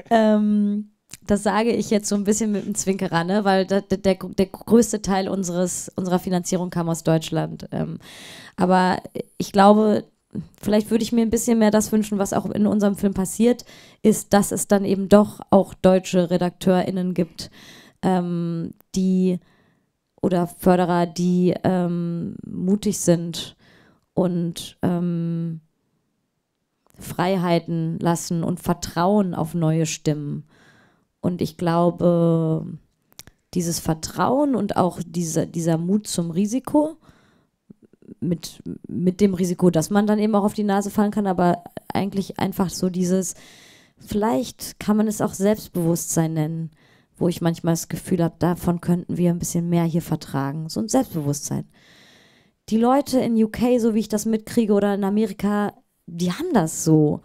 ähm, das sage ich jetzt so ein bisschen mit einem Zwinkerer, ne? weil der, der, der größte Teil unseres, unserer Finanzierung kam aus Deutschland. Ähm, aber ich glaube, vielleicht würde ich mir ein bisschen mehr das wünschen, was auch in unserem Film passiert, ist, dass es dann eben doch auch deutsche RedakteurInnen gibt, ähm, die oder Förderer, die ähm, mutig sind und ähm, Freiheiten lassen und Vertrauen auf neue Stimmen. Und ich glaube, dieses Vertrauen und auch diese, dieser Mut zum Risiko, mit, mit dem Risiko, dass man dann eben auch auf die Nase fallen kann, aber eigentlich einfach so dieses, vielleicht kann man es auch Selbstbewusstsein nennen wo ich manchmal das Gefühl habe, davon könnten wir ein bisschen mehr hier vertragen. So ein Selbstbewusstsein. Die Leute in UK, so wie ich das mitkriege, oder in Amerika, die haben das so.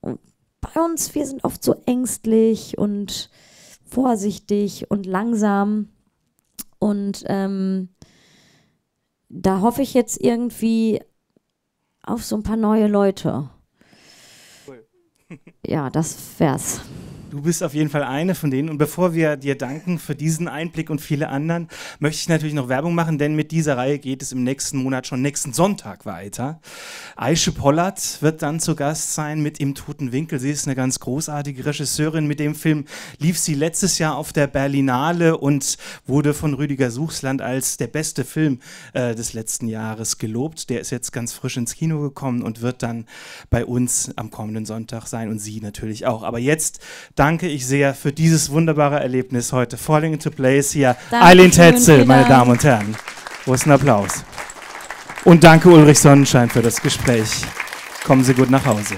Und bei uns, wir sind oft so ängstlich und vorsichtig und langsam. Und ähm, da hoffe ich jetzt irgendwie auf so ein paar neue Leute. Cool. ja, das wär's. Du bist auf jeden Fall eine von denen. Und bevor wir dir danken für diesen Einblick und viele anderen, möchte ich natürlich noch Werbung machen, denn mit dieser Reihe geht es im nächsten Monat schon nächsten Sonntag weiter. Aische Pollard wird dann zu Gast sein mit Im Toten Winkel. Sie ist eine ganz großartige Regisseurin. Mit dem Film lief sie letztes Jahr auf der Berlinale und wurde von Rüdiger Suchsland als der beste Film äh, des letzten Jahres gelobt. Der ist jetzt ganz frisch ins Kino gekommen und wird dann bei uns am kommenden Sonntag sein und sie natürlich auch. Aber jetzt danke ich sehr für dieses wunderbare Erlebnis heute. Falling into Place hier. Eileen Tetzel, meine Dank. Damen und Herren. Großen Applaus. Und danke Ulrich Sonnenschein für das Gespräch. Kommen Sie gut nach Hause.